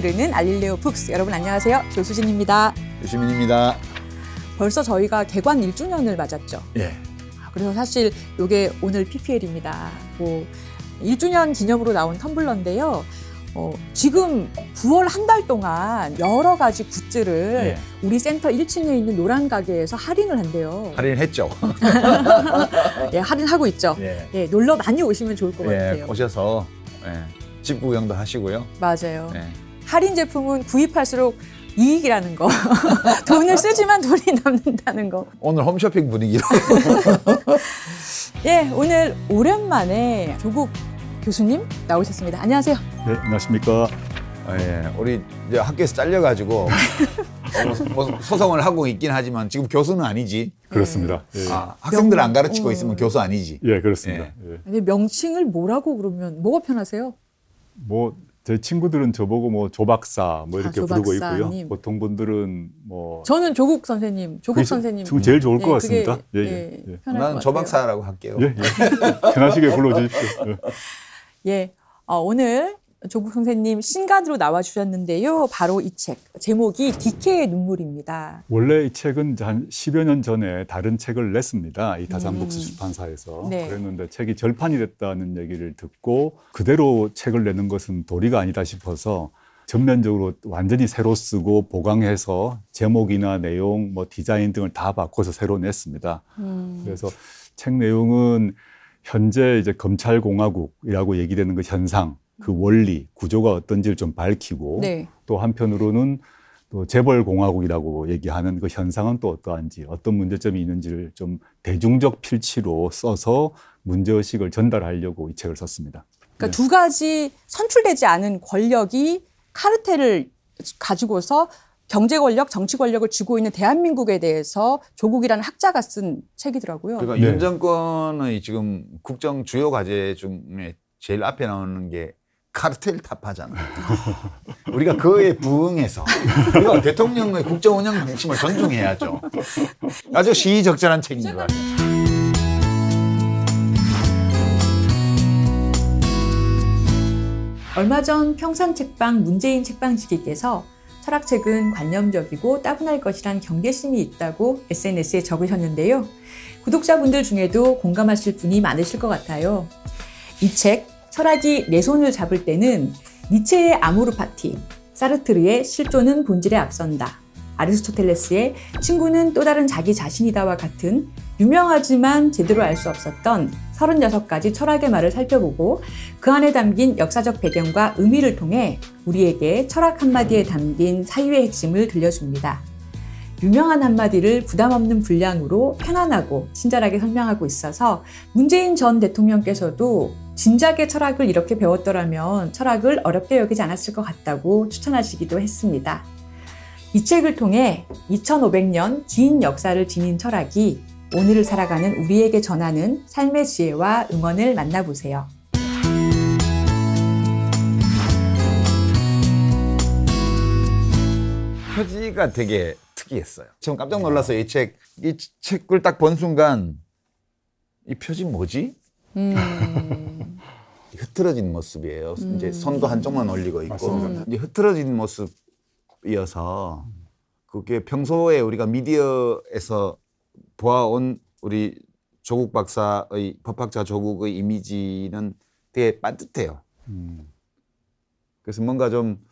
기르는 알릴레오 푹스. 여러분 안녕하세요. 조수진입니다. 유시민입니다. 벌써 저희가 개관 1주년을 맞았죠. 예. 아, 그래서 사실 이게 오늘 PPL입니다. 뭐 1주년 기념으로 나온 텀블러인데요. 어, 지금 9월 한 달 동안 여러 가지 굿즈를 예. 우리 센터 1층에 있는 노란 가게에서 할인을 한대요. 할인했죠. 예, 할인하고 있죠. 예. 예, 놀러 많이 오시면 좋을 것 예, 같아요. 오셔서 예, 집 구경도 하시고요. 맞아요. 예. 할인 제품은 구입할수록 이익이라는 거. 돈을 쓰지만 돈이 남는다는 거. 오늘 홈쇼핑 분위기로. 예, 오늘 오랜만에 조국 교수님 나오셨습니다. 안녕하세요. 네, 안녕하십니까. 아, 예, 우리 이제 학교에서 잘려가지고 뭐 소송을 하고 있긴 하지만 지금 교수는 아니지. 그렇습니다. 음. 예. 아, 학생들 안 가르치고 있으면 어. 교수 아니지. 예, 그렇습니다. 예. 예. 근 명칭을 뭐라고 그러면 뭐가 편하세요? 뭐제 친구들은 저보고 뭐 조박사 뭐 아, 이렇게 아, 부르고 있고요. 보통 뭐 분들은 뭐 저는 조국 선생님, 조국 선생님 지금 제일 좋을 예, 것 같습니다. 예, 예. 예. 나는 예. 조박사라고 할게요. 예, 예. 편하시게 불러주십시오. 예, 예. 어, 오늘 조국 선생님 신간으로 나와주셨는데요. 바로 이 책. 제목이 디케의 눈물입니다. 원래 이 책은 한1 0여년 전에 다른 책을 냈습니다. 이 다산북스 음. 출판사에서. 네. 그랬는데 책이 절판이 됐다는 얘기를 듣고 그대로 책을 내는 것은 도리가 아니다 싶어서 전면적으로 완전히 새로 쓰고 보강해서 제목이나 내용, 뭐 디자인 등을 다 바꿔서 새로 냈습니다. 음. 그래서 책 내용은 현재 이제 검찰공화국이라고 얘기되는 그 현상, 그 원리 구조가 어떤지를 좀 밝히고 네. 또 한편으로는 또 재벌 공화국이라고 얘기하는 그 현상은 또 어떠한지 어떤 문제점이 있는지를 좀 대중적 필치로 써서 문제 의식을 전달하려고 이 책을 썼습니다. 그러니까 네. 두 가지 선출되지 않은 권력이 카르텔을 가지고서 경제 권력, 정치 권력을 쥐고 있는 대한민국에 대해서 조국이라는 학자가 쓴 책이더라고요. 그러니까 네. 윤 정권의 지금 국정 주요 과제 중에 제일 앞에 나오는 게 카르텔 탑하잖아. 우리가 그에 부응해서 우리가 대통령의 국정 운영 방침을 존중해야죠. 아주 시의적절한 책인 것 같아요. 얼마 전평상 책방 문재인 책방지기께서 철학책은 관념적이고 따분할 것이란 경계심이 있다고 SNS에 적으셨는데요. 구독자분들 중에도 공감하실 분이 많으실 것 같아요. 이책 철학이내 손을 잡을 때는 니체의 아모르 파티, 사르트르의 실존은 본질에 앞선다, 아리스토텔레스의 친구는 또 다른 자기 자신이다와 같은 유명하지만 제대로 알 수 없었던 36가지 철학의 말을 살펴보고 그 안에 담긴 역사적 배경과 의미를 통해 우리에게 철학 한마디에 담긴 사유의 핵심을 들려줍니다. 유명한 한마디를 부담 없는 분량으로 편안하고 친절하게 설명하고 있어서 문재인 전 대통령께서도 진작에 철학을 이렇게 배웠더라면 철학을 어렵게 여기지 않았을 것 같다고 추천하시기도 했습니다. 이 책을 통해 2500년 긴 역사를 지닌 철학이 오늘을 살아가는 우리에게 전하는 삶의 지혜와 응원을 만나보세요. 표지가 되게 특이했어요. 전 깜짝 놀라서 이 책, 이 책을 딱 본 순간 이 표지 뭐지? 음. 흐트러진 모습이에요. 음. 이제 손도 한쪽만 올리고 있고 이제 흐트러진 모습이어서 그게 평소에 우리가 미디어에서 보아온 우리 조국 박사의 법학자 조국의 이미지는 되게 빠듯해요. 음. 그래서 뭔가 좀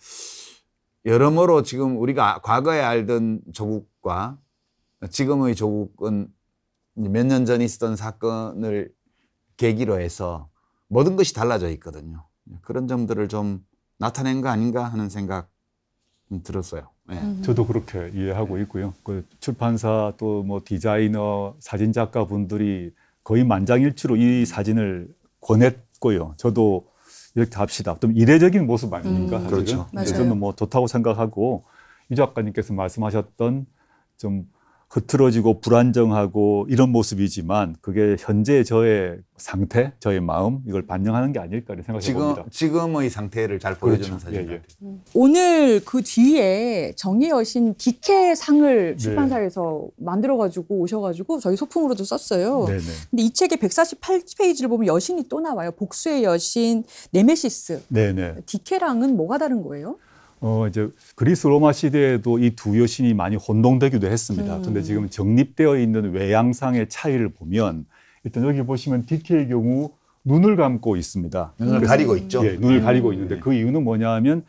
여러모로 지금 우리가 과거에 알던 조국과 지금의 조국은 몇 년 전 있었던 사건을 계기로 해서 모든 것이 달라져 있거든요. 그런 점들을 좀 나타낸 거 아닌가 하는 생각 들었어요. 네. 음. 저도 그렇게 이해하고 있고요. 그 출판사 또 뭐 디자이너, 사진 작가 분들이 거의 만장일치로 이 사진을 권했고요. 저도 이렇게 합시다. 좀 이례적인 모습 아닙니까? 음, 그렇죠. 네, 저는 뭐 좋다고 생각하고 유 작가님께서 말씀하셨던 좀 흐트러지고 불안정하고 이런 모습이지만 그게 현재 저의 상태, 저의 마음 이걸 반영하는 게 아닐까 생각해 지금, 봅니다. 지금의 상태를 잘 그렇죠. 보여주는 그렇죠. 사진 예, 예. 음. 오늘 그 뒤에 정의 여신 디케상을 네. 출판사에서 네. 만들어가지고 오셔가지고 저희 소품으로도 썼어요. 네네. 네. 근데 이 책의 148페이지를 보면 여신이 또 나와요. 복수의 여신, 네메시스. 네네. 디케랑은 네. 뭐가 다른 거예요? 어, 이제 그리스 로마 시대에도 이 두 여신이 많이 혼동되기도 했습니다. 음. 그런데 지금 정립되어 있는 외양상의 차이를 보면 일단 여기 보시면 디케의 경우 눈을 감고 있습니다. 눈을 가리고 있죠. 예, 눈을 음. 가리고 있는데 그 이유는 뭐냐하면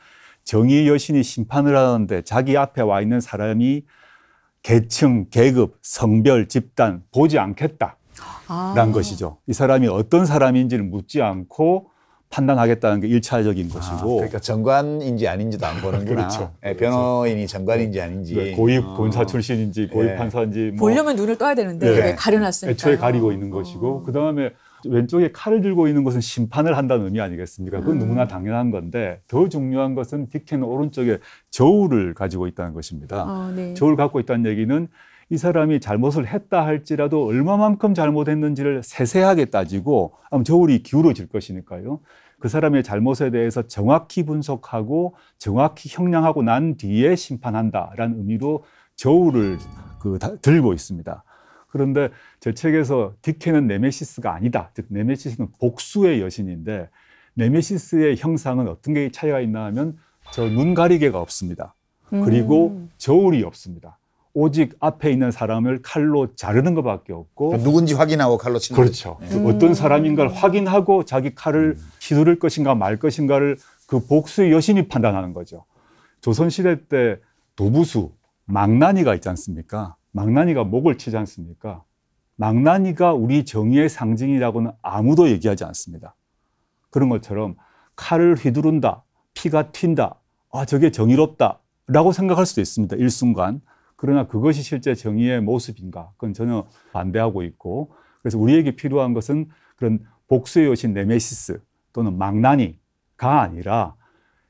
정의 여신이 심판을 하는데 자기 앞에 와 있는 사람이 계층, 계급, 성별, 집단 보지 않겠다. 라는 아. 것이죠. 이 사람이 어떤 사람인지를 묻지 않고 판단하겠다는 게 일차적인 아, 것이고. 아, 그러니까 정관인지 아닌지도 안 보는구나. 네, 예, 그렇죠. 네, 변호인이 정관인지 아닌지. 네, 고위 아. 본사 출신인지 고위 예. 판사인지. 네. 뭐. 보려면 눈을 떠야 되는데 네. 가려놨으니까. 애초에 네, 가리고 있는 어. 것이고 그다음에 왼쪽에 칼을 들고 있는 것은 심판을 한다는 의미 아니겠습니까? 그건 음. 누구나 당연한 건데 더 중요한 것은 빅캔 오른쪽에 저울을 가지고 있다는 것입니다. 아, 네. 저울 갖고 있다는 얘기는 이 사람이 잘못을 했다 할지라도 얼마만큼 잘못했는지를 세세하게 따지고 아마 저울이 기울어질 것이니까요. 그 사람의 잘못에 대해서 정확히 분석하고 정확히 형량하고 난 뒤에 심판한다라는 의미로 저울을 그 들고 있습니다. 그런데 제 책에서 디케는 네메시스가 아니다. 즉 네메시스는 복수의 여신인데 네메시스의 형상은 어떤 게 차이가 있나 하면 저 눈 가리개가 없습니다. 그리고 음. 저울이 없습니다. 오직 앞에 있는 사람을 칼로 자르는 것밖에 없고 그러니까 누군지 확인하고 칼로 치는 그렇죠. 네. 그 어떤 사람인가를 확인하고 자기 칼을 음. 휘두를 것인가 말 것인가를 그 복수의 여신이 판단하는 거죠. 조선 시대 때 도부수 망나니가 있지 않습니까? 망나니가 목을 치지 않습니까? 망나니가 우리 정의의 상징이라고는 아무도 얘기하지 않습니다. 그런 것처럼 칼을 휘두른다, 피가 튄다, 아 저게 정의롭다라고 생각할 수도 있습니다. 일순간. 그러나 그것이 실제 정의의 모습인가? 그건 전혀 반대하고 있고 그래서 우리에게 필요한 것은 그런 복수의 여신 네메시스 또는 망나니가 아니라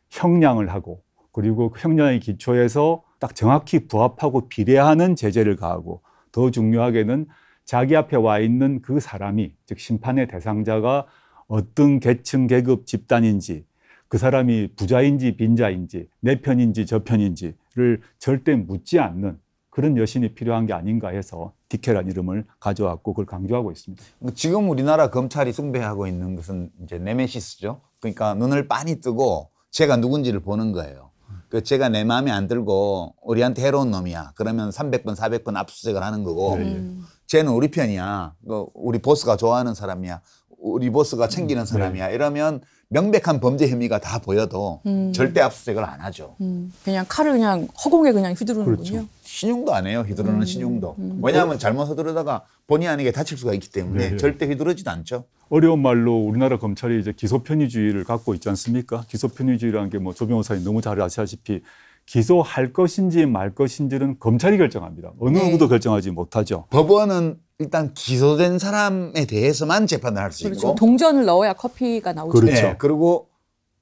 형량을 하고 그리고 그 형량의 기초에서 딱 정확히 부합하고 비례하는 제재를 가하고 더 중요하게는 자기 앞에 와 있는 그 사람이 즉 심판의 대상자가 어떤 계층 계급 집단인지 그 사람이 부자인지 빈자인지 내 편인지 저 편인지 를 절대 묻지 않는 그런 여신이 필요한 게 아닌가 해서 디케란 이름을 가져왔고 그걸 강조하고 있습니다. 뭐 지금 우리나라 검찰이 숭배하고 있는 것은 이제 네메시스죠. 그러니까 눈을 빤히 뜨고 제가 누군지를 보는 거예요. 그 제가 내 마음에 안 들고 우리한테 해로운 놈이야. 그러면 300번, 400번 압수수색을 하는 거고 음. 쟤는 우리 편이야. 우리 보스가 좋아하는 사람이야. 우리 보스가 챙기는 음. 사람이야. 네. 이러면 명백한 범죄 혐의가 다 보여도 음. 절대 압수수색을 안 하죠. 음. 그냥 칼을 그냥 허공에 그냥 휘두르는군요. 그렇죠. 신용도 안 해요. 휘두르는 음. 신용도. 음. 왜냐하면 잘못 휘두르다가 본의 아니게 다칠 수가 있기 때문에 네. 절대 휘두르지도 않죠. 어려운 말로 우리나라 검찰이 이제 기소 편의주의를 갖고 있지 않습니까? 기소 편의주의라는 게 뭐 조병호 사님 너무 잘 아시다시피 기소할 것인지 말 것인지는 검찰이 결정합니다. 어느 네. 누구도 결정하지 못하죠. 법원은 일단 기소된 사람에 대해서만 재판을 할수 그렇죠. 있고 동전을 넣어야 커피가 나오죠. 그렇죠. 네. 그리고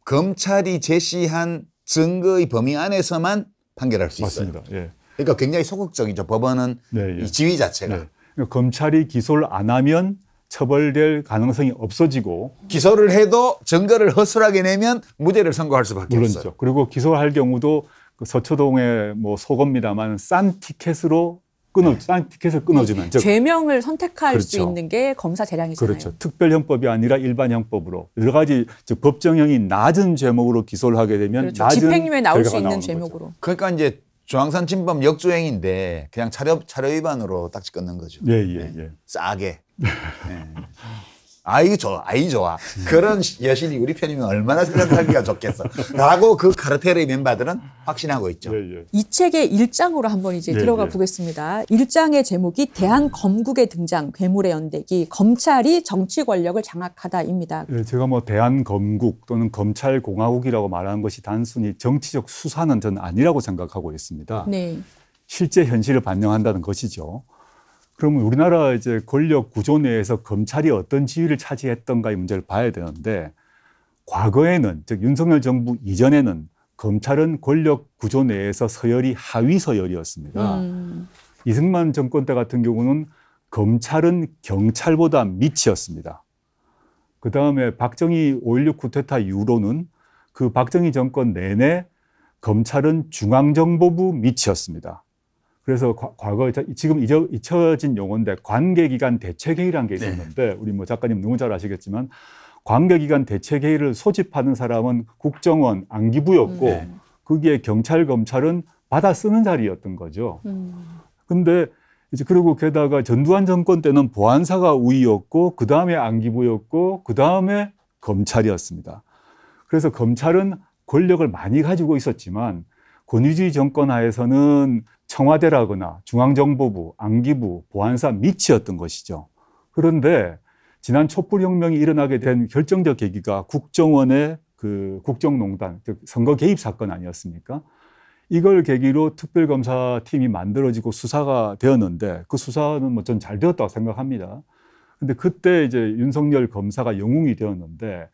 검찰이 제시한 증거의 범위 안에서만 판결할 수 맞습니다. 있어요. 예. 그러니까 굉장히 소극적이죠. 법원은 네, 예. 이 지위 자체가. 네. 그러니까 검찰이 기소를 안 하면 처벌될 가능성이 없어지고 기소를 해도 증거를 허술하게 내면 무죄를 선고할 수밖에 물론이죠. 없어요. 그리고 기소할 경우도 그 서초동의 뭐소어니다만싼 티켓으로 끊어 네. 싼 티켓을 끊어주면 네, 즉, 죄명을 선택할 그렇죠. 수 있는 게 검사 재량이잖아요. 그렇죠. 특별형법이 아니라 일반형법으로 여러 가지 즉 법정형이 낮은 죄목으로 기소를 하게 되면 그렇죠. 낮은 집행유예 나올 수 있는 죄목으로. 거죠. 그러니까 이제 중앙산 침범 역주행인데 그냥 차려 차려 위반으로 딱지 끊는 거죠. 예예 예, 예. 네. 예. 싸게. 예. 아이 좋아, 아이 좋아. 그런 여신이 우리 편이면 얼마나 생각하기가 좋겠어. 라고 그 카르텔의 멤버들은 확신하고 있죠. 예, 예. 이 책의 일장으로 한번 이제 예, 들어가 예. 보겠습니다. 일장의 제목이 대한 검국의 등장, 괴물의 연대기, 검찰이 정치 권력을 장악하다입니다. 예, 제가 뭐 대한 검국 또는 검찰 공화국이라고 말하는 것이 단순히 정치적 수사는 전 아니라고 생각하고 있습니다. 네. 실제 현실을 반영한다는 것이죠. 그러면 우리나라 이제 권력 구조 내에서 검찰이 어떤 지위를 차지했던가의 문제를 봐야 되는데 과거에는 즉 윤석열 정부 이전에는 검찰은 권력 구조 내에서 서열이 하위 서열이었습니다. 음. 이승만 정권 때 같은 경우는 검찰은 경찰보다 밑이었습니다. 그 다음에 박정희 5.16 쿠데타 이후로는 그 박정희 정권 내내 검찰은 중앙정보부 밑이었습니다. 그래서 과거 에 지금 잊혀, 진 용어인데 관계기관 대책회의라는 게 네. 있었는데 네. 우리 뭐 작가님 너무 잘 아시겠지만 관계기관 대책회의를 소집하는 사람은 국정원 안기부였고 음. 네. 거기에 경찰 검찰은 받아 쓰는 자리였던 거죠. 음. 근데 이제 그리고 게다가 전두환 정권 때는 보안사가 우위였고 그 다음에 안기부였고 그 다음에 검찰이었습니다. 그래서 검찰은 권력을 많이 가지고 있었지만 권위주의 정권 하에서는 청와대라거나 중앙정보부, 안기부, 보안사 밑이었던 것이죠. 그런데 지난 촛불혁명이 일어나게 된 결정적 계기가 국정원의 그 국정농단, 즉 선거 개입 사건 아니었습니까? 이걸 계기로 특별검사팀이 만들어지고 수사가 되었는데 그 수사는 뭐 전 잘 되었다고 생각합니다. 근데 그때 이제 윤석열 검사가 영웅이 되었는데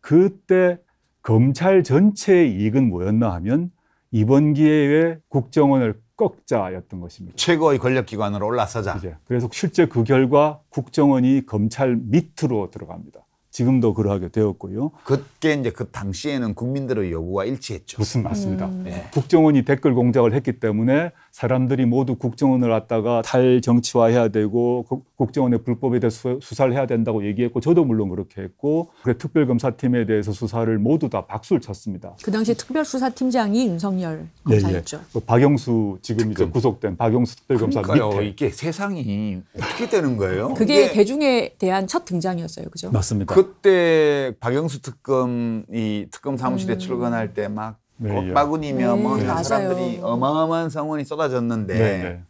그때 검찰 전체의 이익은 뭐였나 하면 이번 기회에 국정원을 꺾자였던 것입니다. 최고의 권력기관으로 올라서자. 이제. 그래서 실제 그 결과 국정원이 검찰 밑으로 들어갑니다. 지금도 그러하게 되었고요. 그때 이제 그 당시에는 국민들의 요구와 일치했죠. 무슨 맞습니다. 음. 네. 국정원이 댓글 공작을 했기 때문에 사람들이 모두 국정원을 왔다가 탈정치화해야 되고 국정원의 불법에 대해서 수사를 해야 된다고 얘기했고 저도 물론 그렇게 했고 그 특별검사팀에 대해서 수사를 모두 다 박수를 쳤습니다. 그 당시 특별수사팀장이 윤석열 검사였죠. 예, 예. 그 박영수 지금 특검. 이제 구속된 박영수 특별검사 그러니까요. 밑에. 이게 세상이 어떻게 되는 거예요? 그게 예. 대중에 대한 첫 등장이었어요. 그죠? 맞습니다. 그때 박영수 특검이 특검 사무실에 음. 출근할 때막 꽃바구니며 네, 어, 예. 뭐 음, 맞아 사람들이 어마어마한 성원이 쏟아졌는데 네, 네.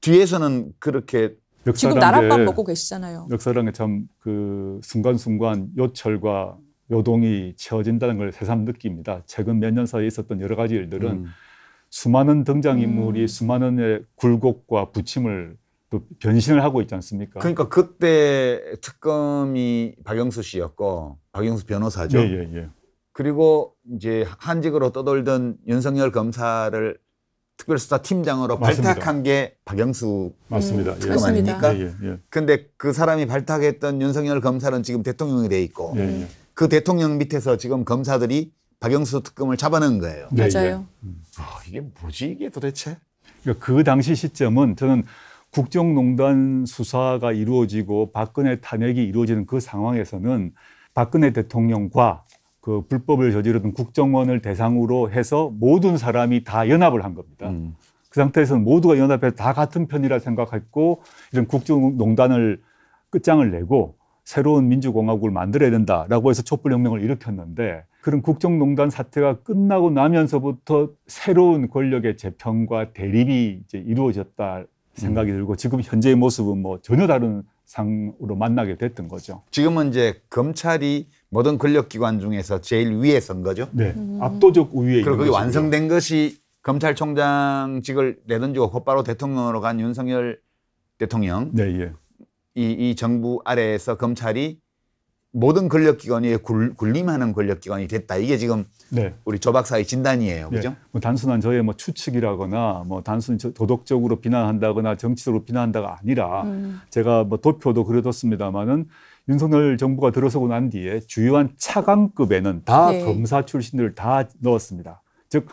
뒤에서는 그렇게 지금 나랏밥 먹고 계시잖아요. 역사라는 게참그 순간순간 요철과 요동이 채워진다는 걸 새삼 느낍니다. 최근 몇 년 사이에 있었던 여러 가지 일들은 음. 수많은 등장인물이 음. 수많은 굴곡과 부침을 또 변신을 하고 있지 않습니까? 그러니까 그때 특검이 박영수 씨였고 박영수 변호사죠. 예, 예, 예. 그리고 이제 한직으로 떠돌던 윤석열 검사를 특별수사 팀장으로 맞습니다. 발탁한 게 박영수 맞습니다. 특검 예. 아닙니까? 예, 예. 예. 근그 사람이 발탁했던 윤석열 검사는 지금 대통령이 돼 있고 예, 예, 그 대통령 밑에서 지금 검사들이 박영수 특검을 잡아낸 거예요. 네, 예. 맞아요. 음. 아, 이게 뭐지 이게 도대체? 그러니까 그 당시 시점은 저는 국정농단 수사가 이루어지고 박근혜 탄핵이 이루어지는 그 상황에서는 박근혜 대통령과 그 불법을 저지르던 국정원을 대상으로 해서 모든 사람이 다 연합을 한 겁니다. 음. 그 상태에서는 모두가 연합해서 다 같은 편이라 생각했고 이런 국정농단을 끝장을 내고 새로운 민주공화국을 만들어야 된다라고 해서 촛불혁명을 일으켰는데 그런 국정농단 사태가 끝나고 나면서부터 새로운 권력의 재편과 대립이 이제 이루어졌다 생각이 음. 들고 지금 현재의 모습은 뭐 전혀 다른 상으로 만나게 됐던 거죠. 지금은 이제 검찰이 모든 권력기관 중에서 제일 위에 선 거죠. 네. 음. 압도적 우위에 그리고 그게 완성된 것이 검찰총장직을 내던지고 곧바로 대통령으로 간 윤석열 대통령. 네, 예. 이, 이 정부 아래에서 검찰이 모든 권력기관이 굴림하는 권력기관이 됐다. 이게 지금 네. 우리 조 박사의 진단이에요. 네. 그죠? 네. 뭐 단순한 저의 뭐 추측이라거나 뭐 단순히 도덕적으로 비난한다거나 정치적으로 비난한다가 아니라 음. 제가 뭐 도표도 그려뒀습니다마는 윤석열 정부가 들어서고 난 뒤에 주요한 차관급에는 다 네. 검사 출신들을 다 넣었습니다. 즉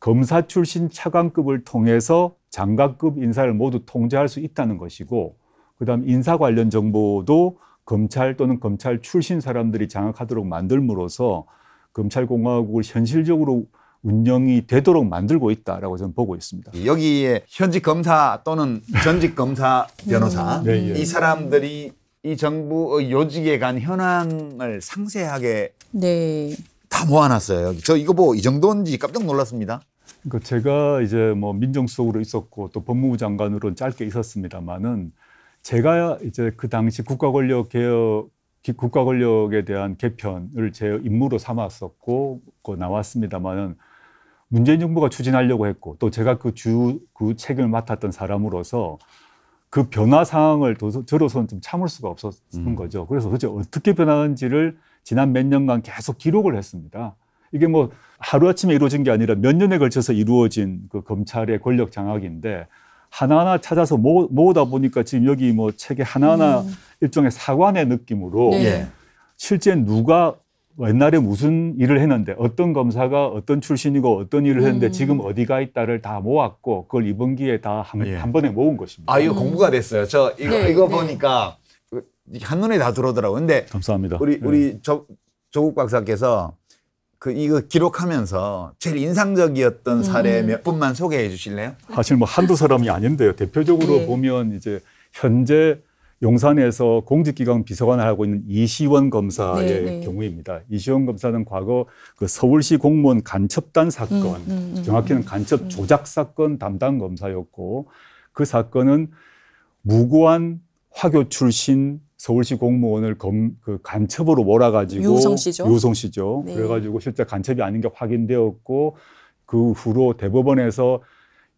검사 출신 차관급을 통해서 장관급 인사를 모두 통제할 수 있다는 것이고 그다음 인사 관련 정보도 검찰 또는 검찰 출신 사람들이 장악하도록 만들므로써 검찰공화국을 현실적으로 운영이 되도록 만들고 있다라고 저는 보고 있습니다. 예, 여기에 현직 검사 또는 전직 검사 네. 변호사 네, 예. 이 사람들이 이 정부의 요직에 간 현황을 상세하게 네. 다 모아놨어요. 저 이거 뭐 이 정도인지 깜짝 놀랐습니다. 그 제가 이제 뭐 민정수석으로 있었고 또 법무부 장관으로는 짧게 있었습니다만은 제가 이제 그 당시 국가 권력 개혁 국가 권력에 대한 개편을 제 임무로 삼았었고 그 나왔습니다만은 문재인 정부가 추진하려고 했고 또 제가 그 주그 그 책임을 맡았던 사람으로서 그 변화 상황을 도서, 저로서는 좀 참을 수가 없었던 음. 거죠. 그래서 도대체 어떻게 변하는지를 지난 몇 년간 계속 기록을 했습니다. 이게 뭐 하루아침에 이루어진 게 아니라 몇 년에 걸쳐서 이루어진 그 검찰의 권력 장악인데 하나하나 찾아서 모으, 모으다 보니까 지금 여기 뭐 책에 하나하나 음. 일종의 사관의 느낌으로 네. 예. 실제 누가 옛날에 무슨 일을 했는데 어떤 검사가 어떤 출신이고 어떤 일을 했는데 음. 지금 어디 가 있다를 다 모았고 그걸 이번 기회에 다한 예. 한 번에 모은 것입니다. 아 이거 음. 공부가 됐어요. 저 이거 네, 이거 네. 보니까 한눈에 다 들어오더라고요. 근데 감사합니다. 우리 네. 우리 저, 조국 박사께서 그 이거 기록하면서 제일 인상적이었던 음. 사례 몇 분만 소개해 주실래요? 사실 뭐 한두 사람이 아닌데요. 대표적으로 네. 보면 이제 현재 용산에서 공직기강 비서관을 하고 있는 이시원 검사의 네네. 네. 경우입니다. 이시원 검사는 과거 그 서울시 공무원 간첩단 사건, 음, 음, 음, 음. 정확히는 간첩 음. 조작 사건 담당 검사였고 그 사건은 무고한 화교 출신 서울시 공무원을 검, 그 간첩으로 몰아가지고 유우성 씨죠. 유성 씨죠. 네. 그래가지고 실제 간첩이 아닌 게 확인되었고 그 후로 대법원에서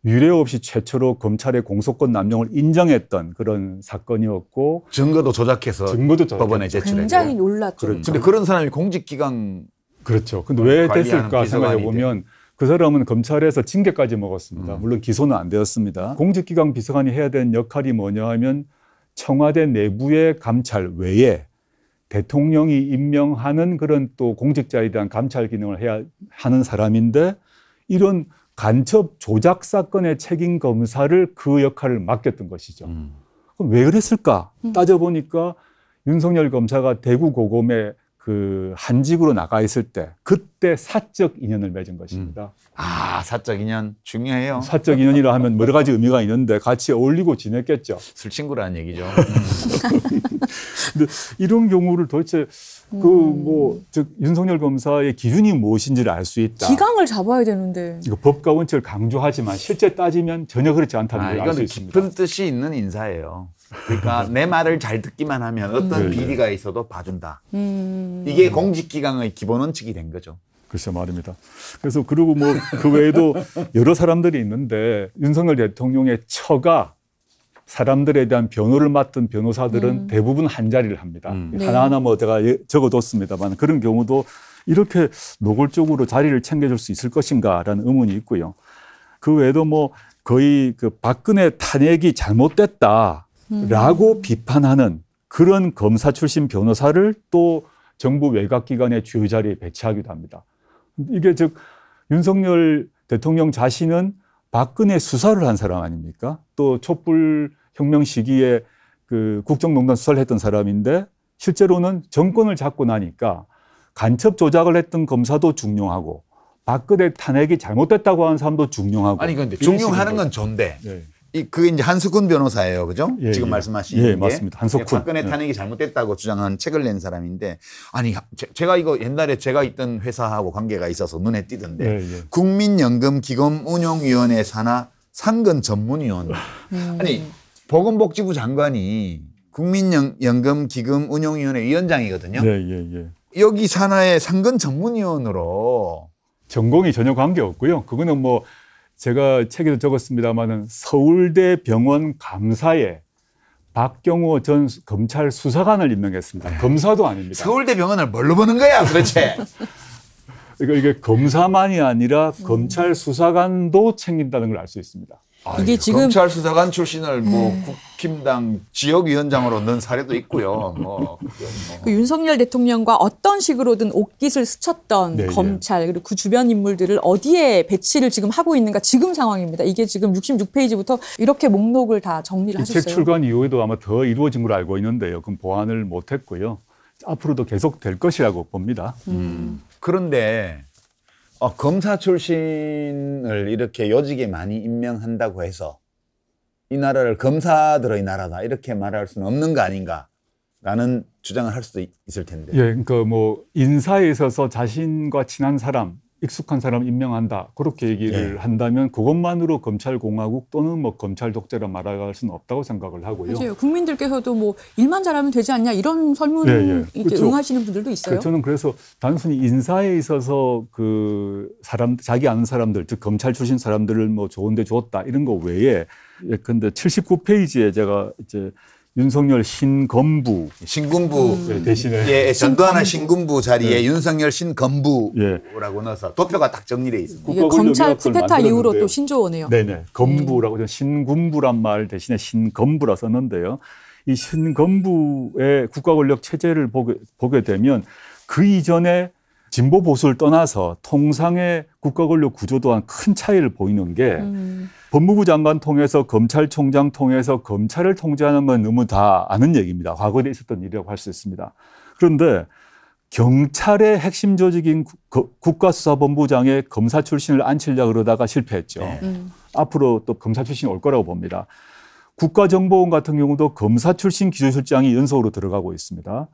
유례 없이 최초로 검찰의 공소권 남용을 인정했던 그런 사건이었고 증거도 조작해서 증거도 조작했 법원에 제출했고 굉장히 놀랐죠. 그런데 그렇죠. 그런 사람이 공직기강 그렇죠. 근데 왜 됐을까 생각해 보면 그 사람은 검찰에서 징계까지 먹었습니다. 음. 물론 기소는 안 되었습니다. 공직기강 비서관이 해야 되는 역할이 뭐냐 하면 청와대 내부의 감찰 외에 대통령이 임명하는 그런 또 공직자에 대한 감찰 기능을 해야 하는 사람인데 이런 간첩 조작 사건의 책임 검사를 그 역할을 맡겼던 것이죠. 음. 그럼 왜 그랬을까? 따져보니까 윤석열 검사가 대구 고검에 그 한직으로 나가 있을 때 그때 사적 인연을 맺은 것입니다. 음. 아 사적 인연 중요해요. 사적 인연이라 하면 여러 가지 의미가 있는데 같이 어울리고 지냈겠죠. 술 친구라는 얘기죠. 근데 이런 경우를 도대체 그 뭐즉 음. 뭐 윤석열 검사의 기준이 무엇인지를 알 수 있다. 기강을 잡아야 되는데. 이거 법과 원칙을 강조하지만 실제 따지면 전혀 그렇지 않다는 아, 걸알 수 있습니다. 깊은 뜻이 있는 인사예요. 그러니까 내 말을 잘 듣기만 하면 어떤 네, 네. 비리가 있어도 봐준다. 음. 이게 공직기강의 기본 원칙이 된 거죠. 글쎄 말입니다. 그래서 그리고 뭐 그 외에도 여러 사람들이 있는데 윤석열 대통령의 처가 사람들에 대한 변호를 맡은 변호사들은 음. 대부분 한 자리를 합니다. 음. 네. 하나하나 뭐 제가 예, 적어뒀습니다만 그런 경우도 이렇게 노골적으로 자리를 챙겨줄 수 있을 것인가라는 의문이 있고요. 그 외에도 뭐 거의 그 박근혜 탄핵이 잘못됐다. 음. 라고 비판하는 그런 검사 출신 변호사를 또 정부 외곽기관의 주요 자리에 배치하기도 합니다. 이게 즉 윤석열 대통령 자신은 박근혜 수사를 한 사람 아닙니까? 또 촛불 혁명 시기에 그 국정농단 수사를 했던 사람인데 실제로는 정권을 잡고 나니까 간첩 조작을 했던 검사도 중용하고 박근혜 탄핵이 잘못됐다고 하는 사람도 중용하고 아니 근데 중용하는 건좋은데 네. 그게 이제 한석훈 변호사예요, 그죠? 예, 예. 지금 예. 말씀하신 예, 게 맞습니다. 한석훈 예, 박근혜 예. 탄핵이 잘못됐다고 주장한 책을 낸 사람인데 아니 제, 가 이거 옛날에 제가 있던 회사하고 관계가 있어서 눈에 띄던데 국민연금 기금운용위원회 산하 상근 전문위원 음. 아니 보건복지부 장관이 국민연금 기금운용위원회 위원장이거든요. 여기 산하의 상근 전문위원으로 전공이 전혀 관계 없고요. 그거는 뭐 제가 책에도 적었습니다만은 서울대 병원 감사에 박경호 전 검찰 수사관을 임명했습니다. 네. 검사도 아닙니다. 서울대 병원을 뭘로 보는 거야 도대체? 이게 검사만이 아니라 검찰 수사관도 챙긴다는 걸 알 수 있습니다. 이게 지금 검찰 수사관 출신을 뭐 네. 국힘당 지역위원장으로 넣은 사례도 있고요. 뭐. 뭐. 그 윤석열 대통령과 어떤 식으로든 옷깃을 스쳤던 네, 네, 검찰 그리고 그 주변 인물들을 어디에 배치를 지금 하고 있는가 지금 상황입니다. 이게 지금 66페이지부터 이렇게 목록을 다 정리를 하셨어요. 책 출간 이후에도 아마 더 이루어진 걸 알고 있는데요. 그럼 보완을 못했고요. 앞으로도 계속 될 것이라고 봅니다. 음. 음. 그런데 어, 검사 출신을 이렇게 요직에 많이 임명한다고 해서 이 나라를 검사들의 나라다 이렇게 말할 수는 없는 거 아닌가라는 주장을 할 수도 있을 텐데. 예, 그러니까 뭐 인사에 있어서 자신과 친한 사람 익숙한 사람 임명한다 그렇게 얘기를 예. 한다면 그것만으로 검찰 공화국 또는 뭐 검찰 독재라 말할 수는 없다고 생각을 하고요. 맞아요. 그렇죠. 국민들께서도 뭐 일만 잘하면 되지 않냐 이런 설문 네, 예, 예. 그렇죠. 응하시는 분들도 있어요. 그렇죠. 저는 그래서 단순히 인사에 있어서 그 사람 자기 아는 사람들 즉 검찰 출신 사람들을 뭐 좋은데 좋았다 이런 거 외에 예컨79 페이지에 제가 이제 윤석열 신검부 신군부 음. 대신에 예, 예, 예 전두환의 신군부 자리에 네. 윤석열 신검부라고 예. 넣어서 도표가 딱 정리돼 있습니다. 검찰 쿠데타 이후로 또 신조어네요. 네네 검부라고 음. 신군부란 말 대신에 신검부라 썼는데요. 이 신검부의 국가권력 체제를 보게, 보게 되면 그 이전에 진보 보수를 떠나서 통상의 국가권력 구조 또한 큰 차이를 보이는 게. 음. 법무부 장관 통해서 검찰총장 통해서 검찰을 통제하는 건 너무 다 아는 얘기입니다. 과거에 있었던 일이라고 할 수 있습니다. 그런데 경찰의 핵심 조직인 국가수사본부장에 검사 출신을 앉히려 고 그러다가 실패했죠. 네. 음. 앞으로 또 검사 출신이 올 거라고 봅니다. 국가정보원 같은 경우도 검사 출신 기조실장이 연속으로 들어가고 있습니다.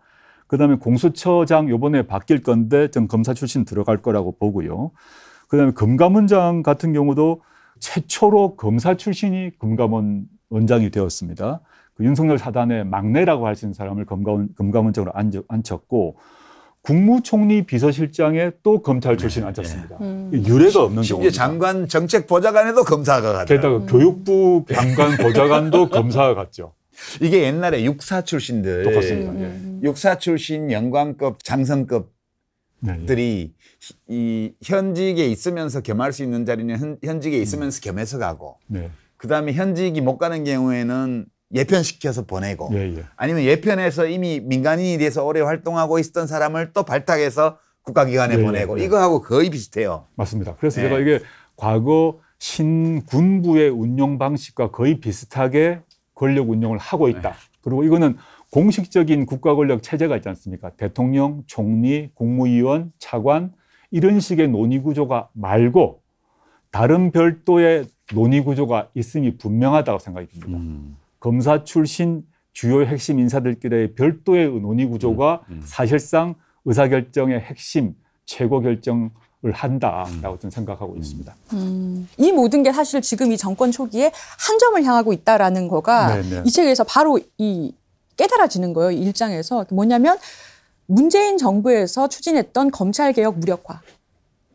그다음에 공수처장 요번에 바뀔 건데 전 검사 출신 들어갈 거라고 보고요. 그다음에 금감원장 같은 경우도 최초로 검사 출신이 금감원 원장이 되었습니다. 그 윤석열 사단의 막내라고 할 수 있는 사람을 금감원, 금감원장으로 앉혔고 국무총리 비서실장에 또 검찰 네, 출신 네. 앉았습니다. 네. 유례가 없는 경우. 심지어 장관 정책 보좌관에도 검사가 갔다. 게다가 음. 교육부 장관 보좌관도 검사가 갔죠. 이게 옛날에 육사 출신들 똑같습니다. 음. 음, 음. 육사 출신 영광급 장성급들이 네. 네. 이 현직에 있으면서 겸할 수 있는 자리는 현, 현직에 음. 있으면서 겸해서 가고 네. 그다음에 현직이 못 가는 경우에는 예편시켜서 보내고 예, 예. 아니면 예편에서 이미 민간인이 돼서 오래 활동하고 있었던 사람을 또 발탁해서 국가기관에 예, 예 보내고 예. 이거하고 거의 비슷해요. 맞습니다. 그래서 제가 예. 이게 과거 신군부의 운영 방식과 거의 비슷하게 권력 운영을 하고 있다. 네. 그리고 이거는 공식적인 국가 권력 체제가 있지 않습니까? 대통령, 총리, 국무위원, 차관, 이런 식의 논의 구조가 말고 다른 별도의 논의 구조가 있음이 분명하다고 생각이 듭니다. 음. 검사 출신 주요 핵심 인사들끼리의 별도의 논의 구조가 음, 음. 사실상 의사결정의 핵심 최고 결정을 한다라고 음. 저는 생각하고 음. 있습니다. 음. 이 모든 게 사실 지금 이 정권 초기에 한 점을 향하고 있다라는 거가 네네. 네. 이 책에서 바로 이 깨달아지는 거예요. 일장에서 뭐냐면 문재인 정부에서 추진했던 검찰개혁 무력화.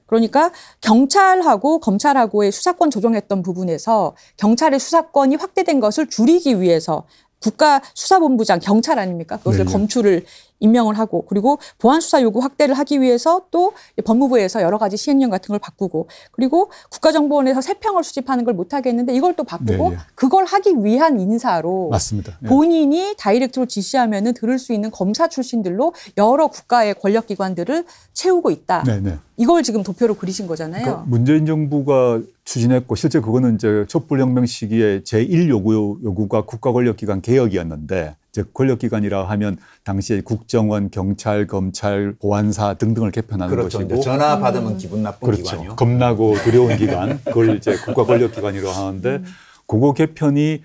그러니까 경찰하고 검찰하고의 수사권 조정했던 부분에서 경찰의 수사권이 확대된 것을 줄이기 위해서 국가 수사본부장 경찰 아닙니까? 그것을 네네. 네. 검출을 임명을 하고 그리고 보안 수사 요구 확대를 하기 위해서 또 법무부에서 여러 가지 시행령 같은 걸 바꾸고 그리고 국가정보원에서 세평을 수집하는 걸 못하겠는데 이걸 또 바꾸고 네, 예. 그걸 하기 위한 인사로 맞습니다. 예. 본인이 다이렉트로 지시하면 들을 수 있는 검사 출신들로 여러 국가의 권력 기관들을 채우고 있다. 네, 네. 이걸 지금 도표로 그리신 거잖아요. 그러니까 문재인 정부가 추진했고 실제 그거는 이제 촛불혁명 시기에 제1 요구 요구가 국가권력기관 개혁이었는데 즉 권력기관이라 하면 당시에 국정원, 경찰, 검찰, 보안사 등등을 개편하는 그렇죠. 것이고 전화 받으면 음. 기분 나쁜 그렇죠. 기관이요. 겁나고 두려운 기관 그걸 이제 국가 권력기관이라고 하는데 음. 그거 개편이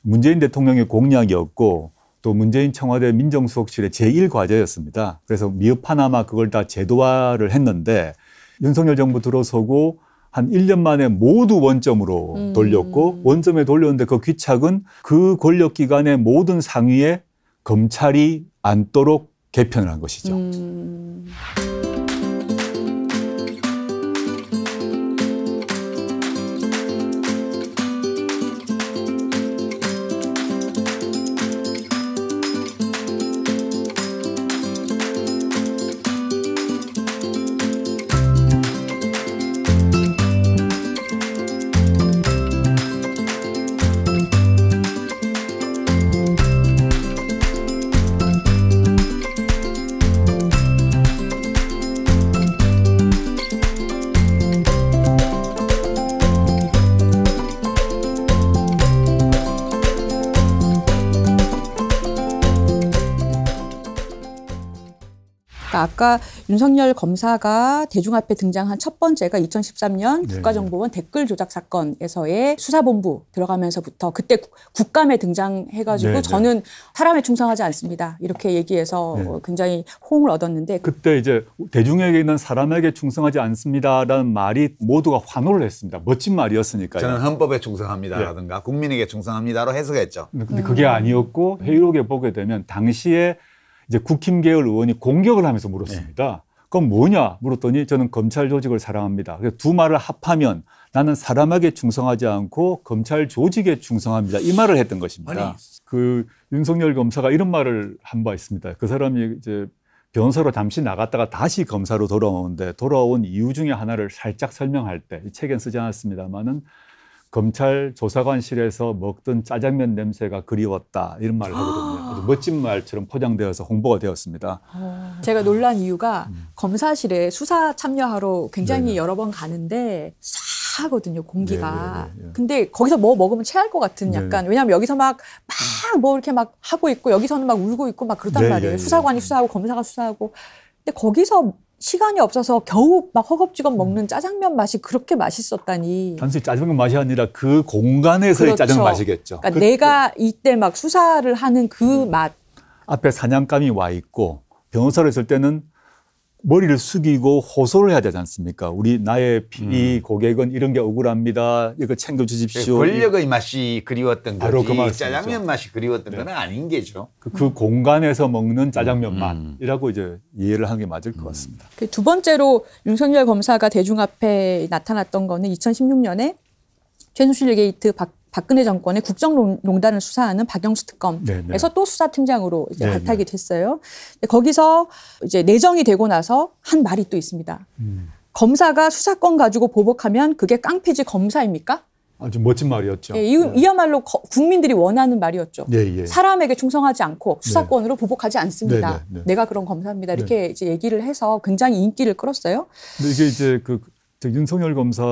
문재인 대통령의 공약이었고 또 문재인 청와대 민정수석실의 제1과제였습니다. 그래서 미흡하나마 그걸 다 제도화를 했는데 윤석열 정부 들어서고 한 1년 만에 모두 원점으로 음. 돌렸고 원점에 돌렸는데 그 귀착은 그 권력 기관의 모든 상위에 검찰이 앉도록 개편을 한 것이죠. 음. 그러니까 아까 윤석열 검사가 대중 앞에 등장한 첫 번째가 2013년 국가정보원 네 댓글 조작 사건에서의 수사본부 들어가면서부터 그때 국감에 등장해가지고 네, 네 저는 사람에 충성하지 않습니다 이렇게 얘기해서 네 굉장히 호응을 얻었는데 그 그때 이제 대중에게는 있 사람에게 충성하지 않습니다라는 말이 모두가 환호를 했습니다 멋진 말이었으니까요. 저는 헌법에 충성합니다라든가 네. 국민에게 충성합니다로 해석했죠. 근데 그게 아니었고 음. 회의록에 보게 되면 당시에 이제 국힘계열 의원이 공격을 하면서 물었습니다. 네. 그건 뭐냐 물었더니 저는 검찰 조직을 사랑합니다. 그래서 두 말을 합하면 나는 사람에게 충성하지 않고 검찰 조직에 충성합니다. 이 말을 했던 것입니다. 아니. 그 윤석열 검사가 이런 말을 한 바 있습니다. 그 사람이 이제 변호사로 잠시 나갔다가 다시 검사로 돌아오는데 돌아온 이유 중에 하나를 살짝 설명할 때 이 책엔 쓰지 않았습니다마는 검찰 조사관실에서 먹던 짜장면 냄새가 그리웠다 이런 말을 하거든요. 아. 아주 멋진 말처럼 포장되어서 홍보가 되었습니다. 어. 제가 놀란 이유가 음. 검사실에 수사 참여하러 굉장히 네네. 네. 여러 번 가는데 싸하거든요 공기가. 네네네. 네, 네, 근데 거기서 뭐 먹으면 체할 것 같은 약간 왜냐하면 여기서 막 막 뭐 이렇게 막 하고 있고 여기서는 막 울고 있고 막 그렇단 네네네. 말이에요. 수사관이 수사하고 검사가 수사하고. 근데 거기서 시간이 없어서 겨우 막 허겁지겁 음. 먹는 짜장면 맛이 그렇게 맛있었다니. 단순히 짜장면 맛이 아니라 그 공간에서의 그렇죠. 짜장면 맛이겠죠. 그러니까 그, 내가 이때 막 수사를 하는 그 음. 맛. 앞에 사냥감이 와 있고 변호사로 있을 때는 머리를 숙이고 호소를 해야 되지 않습니까? 우리 나의 피 음. 고객은 이런 게 억울합니다. 이거 챙겨 주십시오. 그 권력의 맛이 그리웠던 바로 거지. 그 짜장면 맛이 그리웠던 네. 건 아닌 게죠. 그, 그 음. 공간에서 먹는 짜장면 음. 맛이라고 이제 이해를 한게 맞을 것 음. 같습니다. 음. 두 번째로 윤석열 검사가 대중 앞에 나타났던 거는 2016년에 최순실 게이트 박, 박근혜 정권의 국정농단을 수사하는 박영수 특검에서 네네. 또 수사팀장으로 이제 네네. 발탁이 됐어요. 거기서 이제 내정이 되고 나서 한 말이 또 있습니다. 음. 검사가 수사권 가지고 보복하면 그게 깡패지 검사입니까? 아주 멋진 말이었죠. 예, 이, 네. 이야말로 거, 국민들이 원하는 말이었죠. 예, 예. 사람에게 충성하지 않고 네. 수사권으로 네. 보복하지 않습니다. 네, 네, 네, 내가 그런 검사입니다. 이렇게 이제 얘기를 해서 굉장히 인기를 끌었어요. 근데 이게 이제 그 윤석열 검사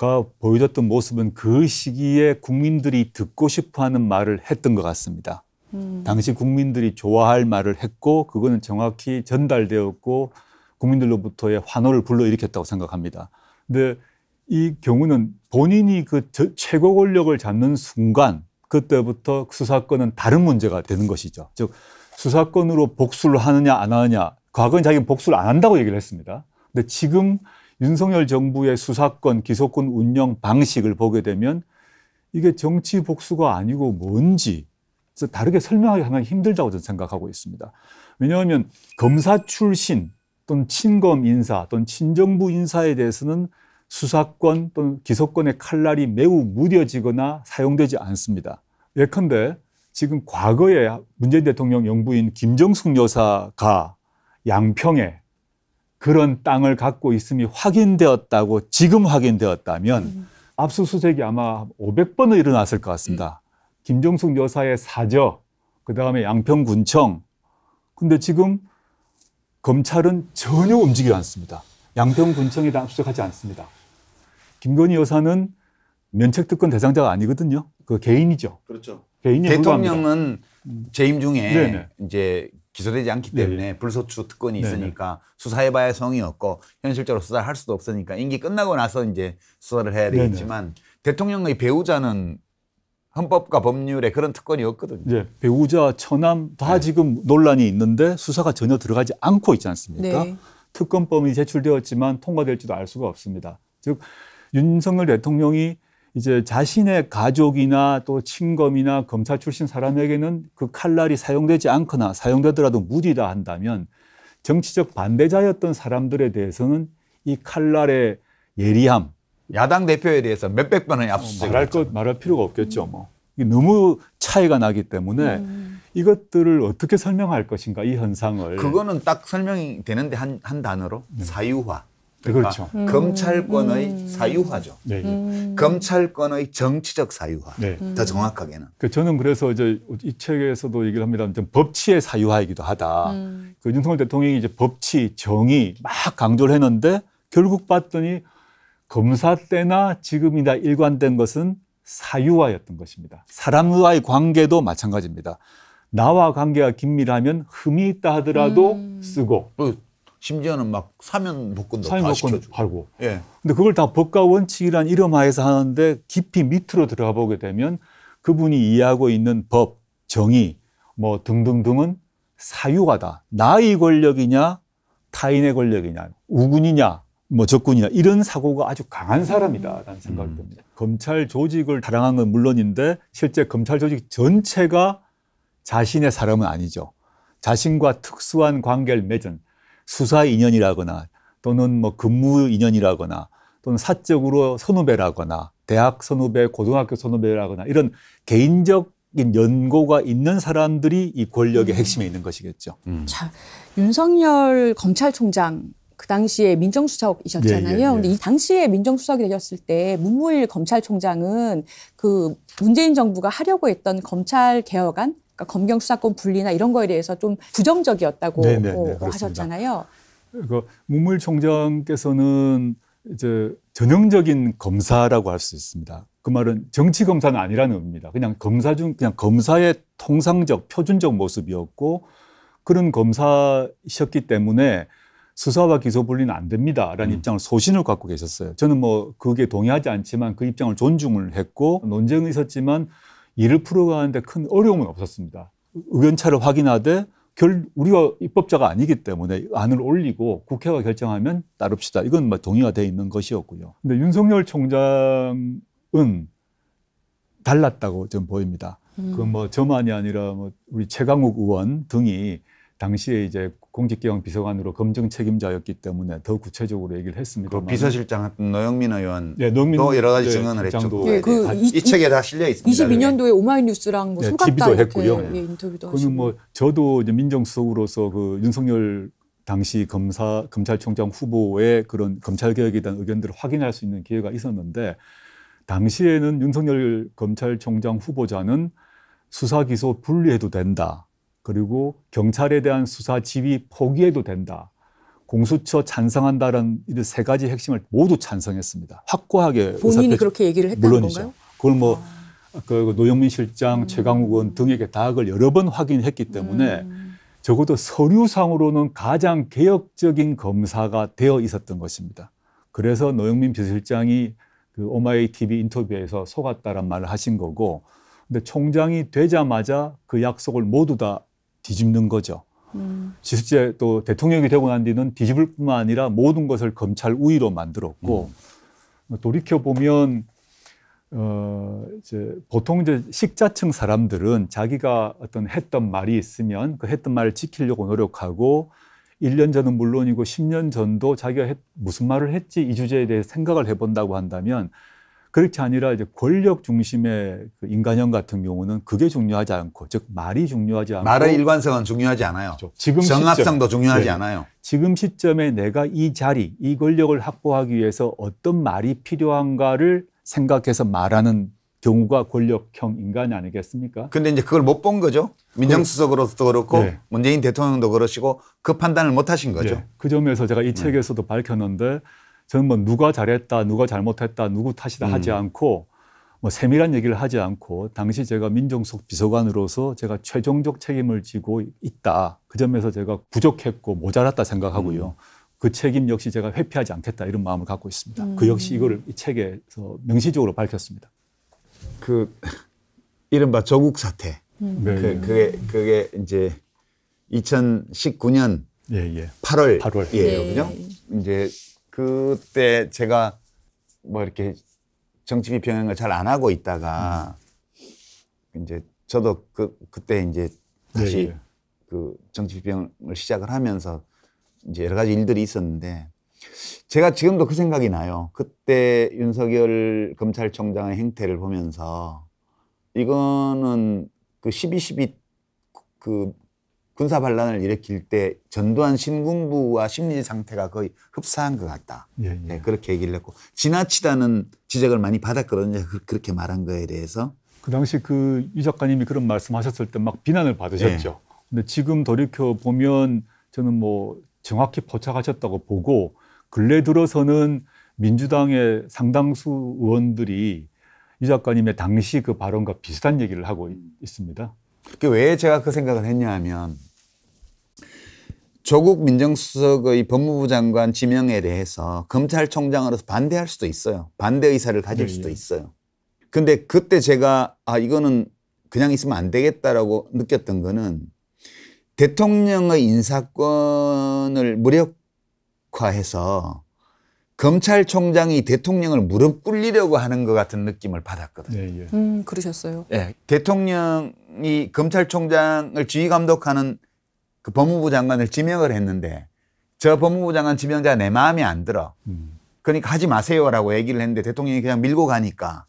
가 보여줬던 모습은 그 시기에 국민들이 듣고 싶어하는 말을 했던 것 같습니다. 음. 당시 국민들이 좋아할 말을 했고 그거는 정확히 전달되었고 국민들로부터의 환호를 불러일으켰다고 생각합니다. 근데 이 경우는 본인이 그 저, 최고 권력을 잡는 순간 그때부터 수사권은 다른 문제가 되는 것이죠. 즉 수사권으로 복수를 하느냐 안 하느냐 과거엔 자기는 복수를 안 한다고 얘기를 했습니다. 근데 지금 윤석열 정부의 수사권, 기소권 운영 방식을 보게 되면 이게 정치 복수가 아니고 뭔지 다르게 설명하기 상당히 힘들다고 저는 생각하고 있습니다. 왜냐하면 검사 출신 또는 친검 인사 또는 친정부 인사에 대해서는 수사권 또는 기소권의 칼날이 매우 무뎌지거나 사용되지 않습니다. 예컨대 지금 과거에 문재인 대통령 영부인 김정숙 여사가 양평에 그런 땅을 갖고 있음이 확인되었다고 지금 확인되었다면 음. 압수수색이 아마 500번은 일어났을 것 같습니다. 음. 김종숙 여사의 사저, 그 다음에 양평군청. 근데 지금 검찰은 전혀 움직이지 않습니다. 양평군청이 압수수색하지 않습니다. 김건희 여사는 면책특권 대상자가 아니거든요. 그 개인이죠. 그렇죠. 개인이 대통령은 불과합니다. 음. 재임 중에 네네. 이제 기소되지 않기 네, 네. 때문에 네 불소추 특권이 네, 있으니까 네 수사해봐야 성의 없고 현실적으로 수사를 할 수도 없으니까 임기 끝나고 나서 이제 수사를 해야 되겠지만 네 대통령의 배우자는 헌법과 법률에 그런 특권이 없거든요. 네. 배우자, 처남 다 네. 지금 논란이 있는데 수사가 전혀 들어가지 않고 있지 않습니까? 네. 특검법이 제출되었지만 통과될지도 알 수가 없습니다. 즉 윤석열 대통령이 이제 자신의 가족이나 또 친검이나 검사 출신 사람에게는 그 칼날이 사용되지 않거나 사용되더라도 무리다 한다면 정치적 반대자였던 사람들에 대해서는 이 칼날의 예리함 야당 대표에 대해서 몇백 번의 압수수색 어, 말할 것 말할 필요가 없겠죠 뭐이 너무 차이가 나기 때문에 음. 이것들을 어떻게 설명할 것인가 이 현상을 그거는 딱 설명이 되는데 한, 한 단어로 네. 사유화 네, 그렇죠. 음. 검찰권의 음. 사유화죠. 네, 네, 음. 검찰권의 정치적 사유화. 네. 더 정확하게는. 그 저는 그래서 이제 이 책에서도 얘기를 합니다좀 법치의 사유화이기도 하다. 음. 그 윤석열 대통령이 이제 법치, 정의 막 강조를 했는데 결국 봤더니 검사 때나 지금이나 일관된 것은 사유화였던 것입니다. 사람과의 관계도 마찬가지입니다. 나와 관계가 긴밀하면 흠이 있다 하더라도 음. 쓰고 어, 심지어는 막 사면 복권도 사면 다 복권도 팔고. 예. 근데 그걸 다 법과 원칙이란 이름하에서 하는데 깊이 밑으로 들어가 보게 되면 그분이 이해하고 있는 법, 정의 뭐 등등등은 사유화다 나의 권력이냐 타인의 권력이냐 우군이냐 뭐 적군이냐 이런 사고가 아주 강한 사람이다라는 음. 생각이 듭니다. 음. 검찰 조직을 타랑한 건 물론인데 실제 검찰 조직 전체가 자신의 사람은 아니죠. 자신과 특수한 관계를 맺은 수사 인연이라거나 또는 뭐 근무 인연이라거나 또는 사적으로 선후배라거나 대학 선후배, 고등학교 선후배라거나 이런 개인적인 연고가 있는 사람들이 이 권력의 음. 핵심에 있는 것이겠죠. 음. 자, 윤석열 검찰총장 그 당시에 민정수석이셨잖아요. 예, 예, 예. 근데 이 당시에 민정수석이 되셨을 때 문무일 검찰총장은 그 문재인 정부가 하려고 했던 검찰 개혁안 그러니까 검경 수사권 분리나 이런 거에 대해서 좀 부정적이었다고 네네, 네, 네, 네 어, 하셨잖아요. 그 문물 총장께서는 이제 전형적인 검사라고 할 수 있습니다. 그 말은 정치 검사는 아니라는 겁니다 그냥 검사 중 그냥 검사의 통상적 표준적 모습이었고 그런 검사셨기 때문에 수사와 기소 분리는 안 됩니다라는 음. 입장을 소신을 갖고 계셨어요. 저는 뭐 그게 동의하지 않지만 그 입장을 존중을 했고 논쟁이 있었지만 이를 풀어가는데 큰 어려움은 없었습니다. 의견차를 확인하되 결, 우리가 입법자가 아니기 때문에 안을 올리고 국회가 결정하면 따릅시다. 이건 뭐 동의가 돼 있는 것이었고요. 근데 윤석열 총장은 달랐다고 좀 보입니다. 음. 그뭐 저만이 아니라 뭐 우리 최강욱 의원 등이 당시에 이제 공직기강 비서관으로 검증 책임자였기 때문에 더 구체적으로 얘기를 했습니다. 그 비서실장 노영민 의원 네, 노영민 또 여러 가지 네, 증언을 했죠. 예, 그 네, 이, 이, 책에 다 실려 있습니다. 22년도에 오마이뉴스랑 뭐 네, 소같다 했고요. 예, 인터뷰도 하시뭐 저도 이제 민정수석으로서 그 윤석열 당시 검사 검찰총장 후보의 그런 검찰 개혁에 대한 의견들을 확인할 수 있는 기회가 있었는데 당시에는 윤석열 검찰총장 후보자는 수사 기소 분리해도 된다. 그리고 경찰에 대한 수사 지휘 포기해도 된다. 공수처 찬성한다는 이 세 가지 핵심을 모두 찬성했습니다. 확고하게 본인이 그렇게 얘기를 했다죠 건가요? 그걸 뭐 아. 그, 그 노영민 실장, 음. 최강욱 의원 등에게 다을 여러 번 확인했기 때문에 음. 적어도 서류상으로는 가장 개혁적인 검사가 되어 있었던 것입니다. 그래서 노영민 비서실장이 그 오마이 TV 인터뷰에서 속았다란 말을 하신 거고, 근데 총장이 되자마자 그 약속을 모두 다 뒤집는 거죠. 음. 실제 또 대통령이 되고 난 뒤는 뒤집을 뿐만 아니라 모든 것을 검찰 우위로 만들었고 음. 돌이켜 보면 어 이제 보통 이제 식자층 사람들은 자기가 어떤 했던 말이 있으면 그 했던 말을 지키려고 노력하고 1년 전은 물론이고 10년 전도 자기가 했, 무슨 말을 했지 이 주제에 대해 생각을 해본다고 한다면 그렇지 아니라 이제 권력 중심의 그 인간형 같은 경우는 그게 중요하지 않고 즉 말이 중요하지 않고 말의 일관성은 중요하지 않아요. 그렇죠. 지금 정합성도 시점, 중요하지 네. 않아요. 지금 시점에 내가 이 자리, 이 권력을 확보하기 위해서 어떤 말이 필요한가를 생각해서 말하는 경우가 권력형 인간 이 아니겠습니까? 근데 이제 그걸 못 본 거죠. 민정수석으로서도 그렇고 네. 문재인 대통령도 그러시고 그 판단을 못 하신 거죠. 네. 그 점에서 제가 이 네. 책에서도 밝혔는데 저는 뭐 누가 잘했다, 누가 잘못했다, 누구 탓이다 음. 하지 않고 뭐 세밀한 얘기를 하지 않고 당시 제가 민정석 비서관으로서 제가 최종적 책임을 지고 있다. 그 점에서 제가 부족했고 모자랐다 생각하고요. 음. 그 책임 역시 제가 회피하지 않겠다 이런 마음을 갖고 있습니다. 그 음. 그 역시 이거를 이 책에서 명시적으로 밝혔습니다. 그 이른바 조국 사태. 음. 네. 그, 그게 그게 이제 2019년 예, 예. 8월 이에요 예. 그죠? 네. 이제 그때 제가 뭐 이렇게 정치 비평을 잘 안 하고 있다가 음. 이제 저도 그 그때 이제 다시 예, 예. 그 정치 비평을 시작을 하면서 이제 여러 가지 일들이 있었는데 제가 지금도 그 생각이 나요. 그때 윤석열 검찰총장의 행태를 보면서 이거는 그12.12그 군사 반란을 일으킬 때 전두환 신군부와 심리 상태가 거의 흡사한 것 같다. 예, 예. 네, 그렇게 얘기를 했고 지나치다는 지적을 많이 받았거든요. 그, 그렇게 말한 거에 대해서. 그 당시 그 유 작가님이 그런 말씀하셨을 때 막 비난을 받으셨죠. 예. 근데 지금 돌이켜 보면 저는 뭐 정확히 포착하셨다고 보고 근래 들어서는 민주당의 상당수 의원들이 유 작가님의 당시 그 발언과 비슷한 얘기를 하고 있습니다. 그왜 제가 그 생각을 했냐 하면 조국 민정수석의 법무부 장관 지명에 대해서 검찰총장으로서 반대할 수도 있어요. 반대 의사를 가질 네, 수도 네. 있어요. 근데 그때 제가 아 이거는 그냥 있으면 안 되겠다라고 느꼈던 거는 대통령의 인사권을 무력화해서 검찰총장이 대통령을 무릎 꿇리려고 하는 것 같은 느낌을 받았거든요. 예, 예. 음, 그러셨어요. 예, 대통령이 검찰총장을 지휘 감독하는 그 법무부 장관을 지명을 했는데 저 법무부 장관 지명자 내 마음에 안 들어. 음. 그러니까 하지 마세요라고 얘기를 했는데 대통령이 그냥 밀고 가니까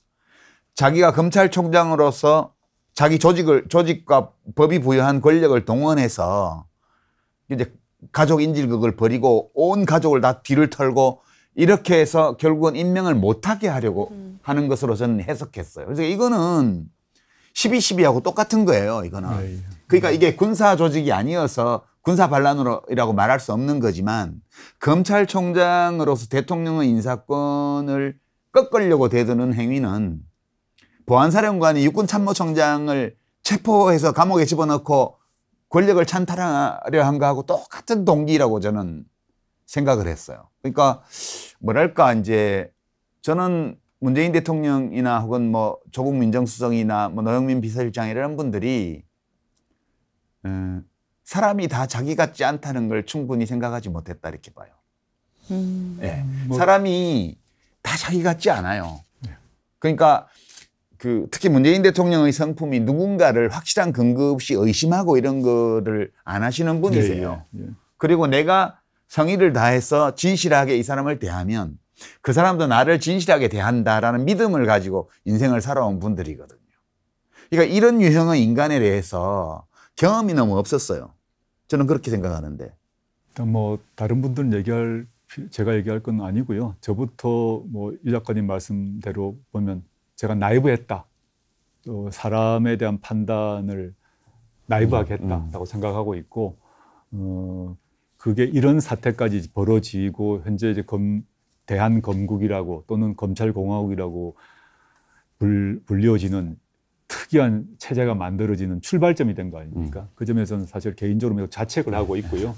자기가 검찰총장으로서 자기 조직을 조직과 법이 부여한 권력을 동원해서 이제 가족 인질극을 벌이고 온 가족을 다 뒤를 털고 이렇게 해서 결국은 임명을 못하게 하려고 음. 하는 것으로 저는 해석했어요. 그래서 이거는 12.12하고 똑같은 거예요. 이거는. 네. 그러니까 이게 군사 조직이 아니어서 군사 반란으로이라고 말할 수 없는 거지만 검찰총장으로서 대통령의 인사권을 꺾으려고 대드는 행위는 보안사령관이 육군참모총장을 체포해서 감옥에 집어넣고 권력을 찬탈하려 한 거하고 똑같은 동기라고 저는 생각을 했어요. 그러니까 뭐랄까 이제 저는 문재인 대통령이나 혹은 뭐 조국 민정수석이나 뭐 노영민 비서실장 이런 분들이 예. 사람이 다 자기 같지 않다는 걸 충분히 생각하지 못했다 이렇게 봐요. 음. 네. 뭐. 사람이 다 자기 같지 않아요. 네. 그러니까 그 특히 문재인 대통령의 성품이 누군가를 확실한 근거 없이 의심하고 이런 거를 안 하시는 분이세요. 네, 그리고 내가 성의를 다해서 진실하게 이 사람을 대하면 그 사람도 나를 진실하게 대한다라는 믿음을 가지고 인생을 살아온 분들이거든요. 그러니까 이런 유형의 인간에 대해서 경험이 너무 없었어요. 저는 그렇게 생각하는데. 일단 뭐 다른 분들 얘기할 제가 얘기할 건 아니고요. 저부터 뭐유 작가님 말씀대로 보면 제가 나이브했다. 또 사람에 대한 판단을 나이브하게 음, 음. 했다라고 음. 생각하고 있고 어, 그게 이런 사태까지 벌어지고 현재 이제 검 대한검국이라고 또는 검찰공화국이라고 불, 불려지는 특이한 체제가 만들어지는 출발점이 된 거 아닙니까? 음. 그 점에서는 사실 개인적으로 매우 자책을 하고 네. 있고요.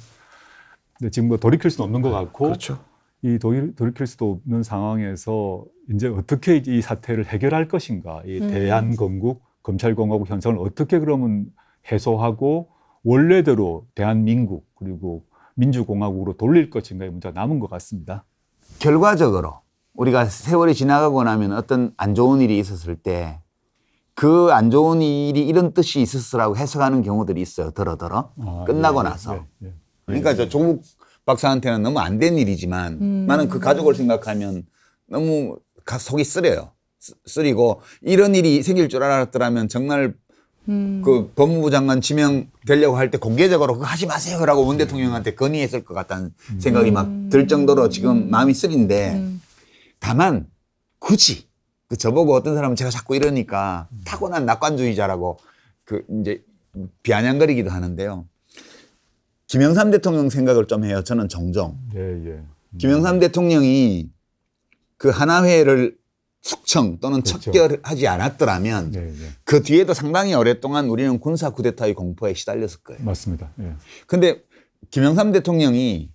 근데 지금 뭐 돌이킬 수는 없는 것 네. 같고 그렇죠. 이 돌, 돌이킬 수도 없는 상황에서 이제 어떻게 이 사태를 해결할 것인가? 이 음. 대한건국 검찰공화국 현상을 어떻게 그러면 해소하고 원래대로 대한민국 그리고 민주공화국으로 돌릴 것인가의 문제가 남은 것 같습니다. 결과적으로 우리가 세월이 지나가고 나면 어떤 안 좋은 일이 있었을 때 그안 좋은 일이 이런 뜻이 있었으라고 해석하는 경우들이 있어요. 더러더러 아, 예, 끝나고 예, 나서. 예, 예, 그러니까 저 조국 박사한테는 너무 안 된 일이지만 음. 나는 그 가족을 생각하면 너무 속이 쓰려요. 쓰리고 이런 일이 생길 줄 알았더라면 정말 음. 그 법무부 장관 지명 되려고 할 때 공개적으로 그거 하지 마세요라고 문 대통령한테 건의했을 것 같다는 음. 생각이 막들 음. 정도로 지금 마음이 쓰린데 음. 다만 굳이 그 저보고 어떤 사람은 제가 자꾸 이러니까 타고난 낙관주의자라고 그 이제 비아냥거리기도 하는데요. 김영삼 대통령 생각을 좀 해요. 저는 종종. 예, 예. 음. 김영삼 대통령이 그 하나회를 숙청 또는 그렇죠. 척결하지 않았더라면 예, 예. 그 뒤에도 상당히 오랫동안 우리는 군사 쿠데타의 공포에 시달렸을 거예요. 맞습니다. 예. 근데 김영삼 대통령이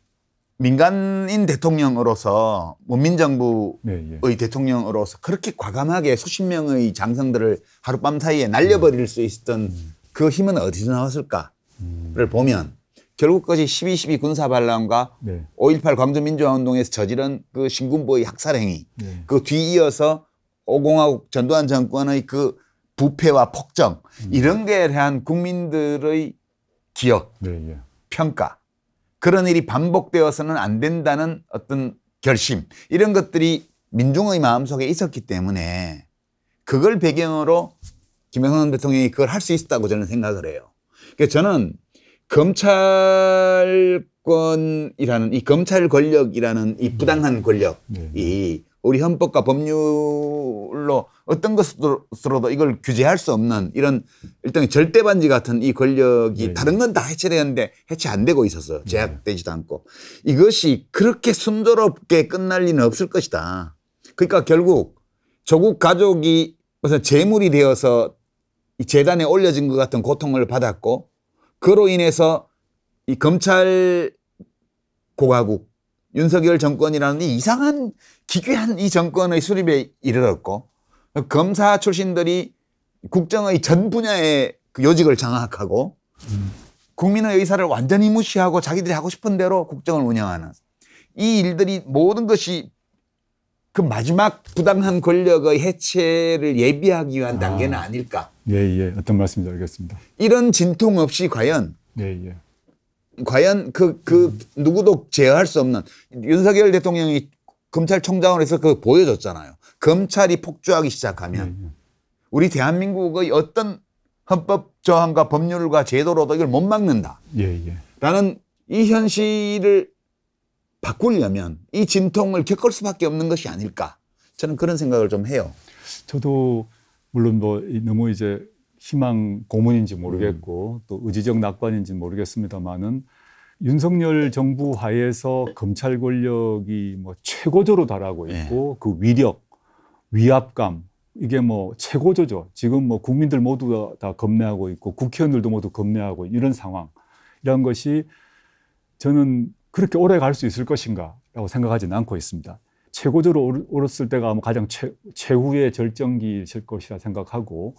민간인 대통령으로서 문민정부의 네, 예. 대통령으로서 그렇게 과감하게 수십 명의 장성들을 하룻밤 사이에 날려버릴 수 있었던 음. 그 힘은 어디서 나왔을까를 음. 보면 결국 그것이 12.12 군사반란과 네. 5.18 광주민주화운동에서 저지른 그 신군부의 학살행위 네. 그 뒤이어서 오공화국 전두환 정권의 그 부패와 폭정 음. 이런 게 대한 국민들의 기억, 네, 예. 평가 그런 일이 반복되어서는 안 된다는 어떤 결심 이런 것들이 민중의 마음속에 있었기 때문에 그걸 배경으로 김영삼 대통령이 그걸 할 수 있었다고 저는 생각을 해요. 그러니까 저는 검찰권이라는 이 검찰 권력이라는 이 부당한 권력이 네. 우리 헌법과 법률로 어떤 것으로도 이걸 규제할 수 없는 이런 일단 절대반지 같은 이 권력이 네. 다른 네. 건다 해체되는데 해체 안 되고 있어서 네. 제약되지도 않고. 이것이 그렇게 순조롭게 끝날 리는 없을 것이다. 그러니까 결국 조국 가족이 무슨 재물이 되어서 이 재단에 올려진 것 같은 고통을 받았고 그로 인해서 이 검찰 고가국 윤석열 정권이라는 이 이상한 기괴한 이 정권의 수립에 이르렀고 검사 출신들이 국정의 전 분야의 그 요직을 장악하고 국민의 의사를 완전히 무시하고 자기들이 하고 싶은 대로 국정을 운영하는 이 일들이 모든 것이 그 마지막 부당한 권력의 해체를 예비하기 위한 아. 단계는 아닐까. 예, 예. 어떤 말씀인지 알겠습니다. 이런 진통 없이 과연 예, 예. 과연 그, 그 음. 누구도 제어할 수 없는 윤석열 대통령이 검찰총장으로 해서 그 보여줬잖아요. 검찰이 폭주하기 시작하면 음, 음. 우리 대한민국의 어떤 헌법 저항과 법률과 제도로도 이걸 못 막는다. 예, 예. 라는 이 현실을 바꾸려면 이 진통을 겪을 수밖에 없는 것이 아닐까. 저는 그런 생각을 좀 해요. 저도 물론 뭐 너무 이제 희망 고문인지 음. 모르겠고 음. 또 의지적 낙관인지 모르겠습니다만은 윤석열 정부 하에서 검찰 권력이 뭐 최고조로 달하고 예. 있고 네. 그 위력, 위압감 이게 뭐 최고조죠. 지금 뭐 국민들 모두 다 겁내하고 있고 국회의원들도 모두 겁내하고 이런 상황 이런 것이 저는 그렇게 오래 갈 수 있을 것인가라고 생각하지는 않고 있습니다. 최고조로 오르, 오랐을 때가 아마 가장 최, 최후의 절정기일 것이라 생각하고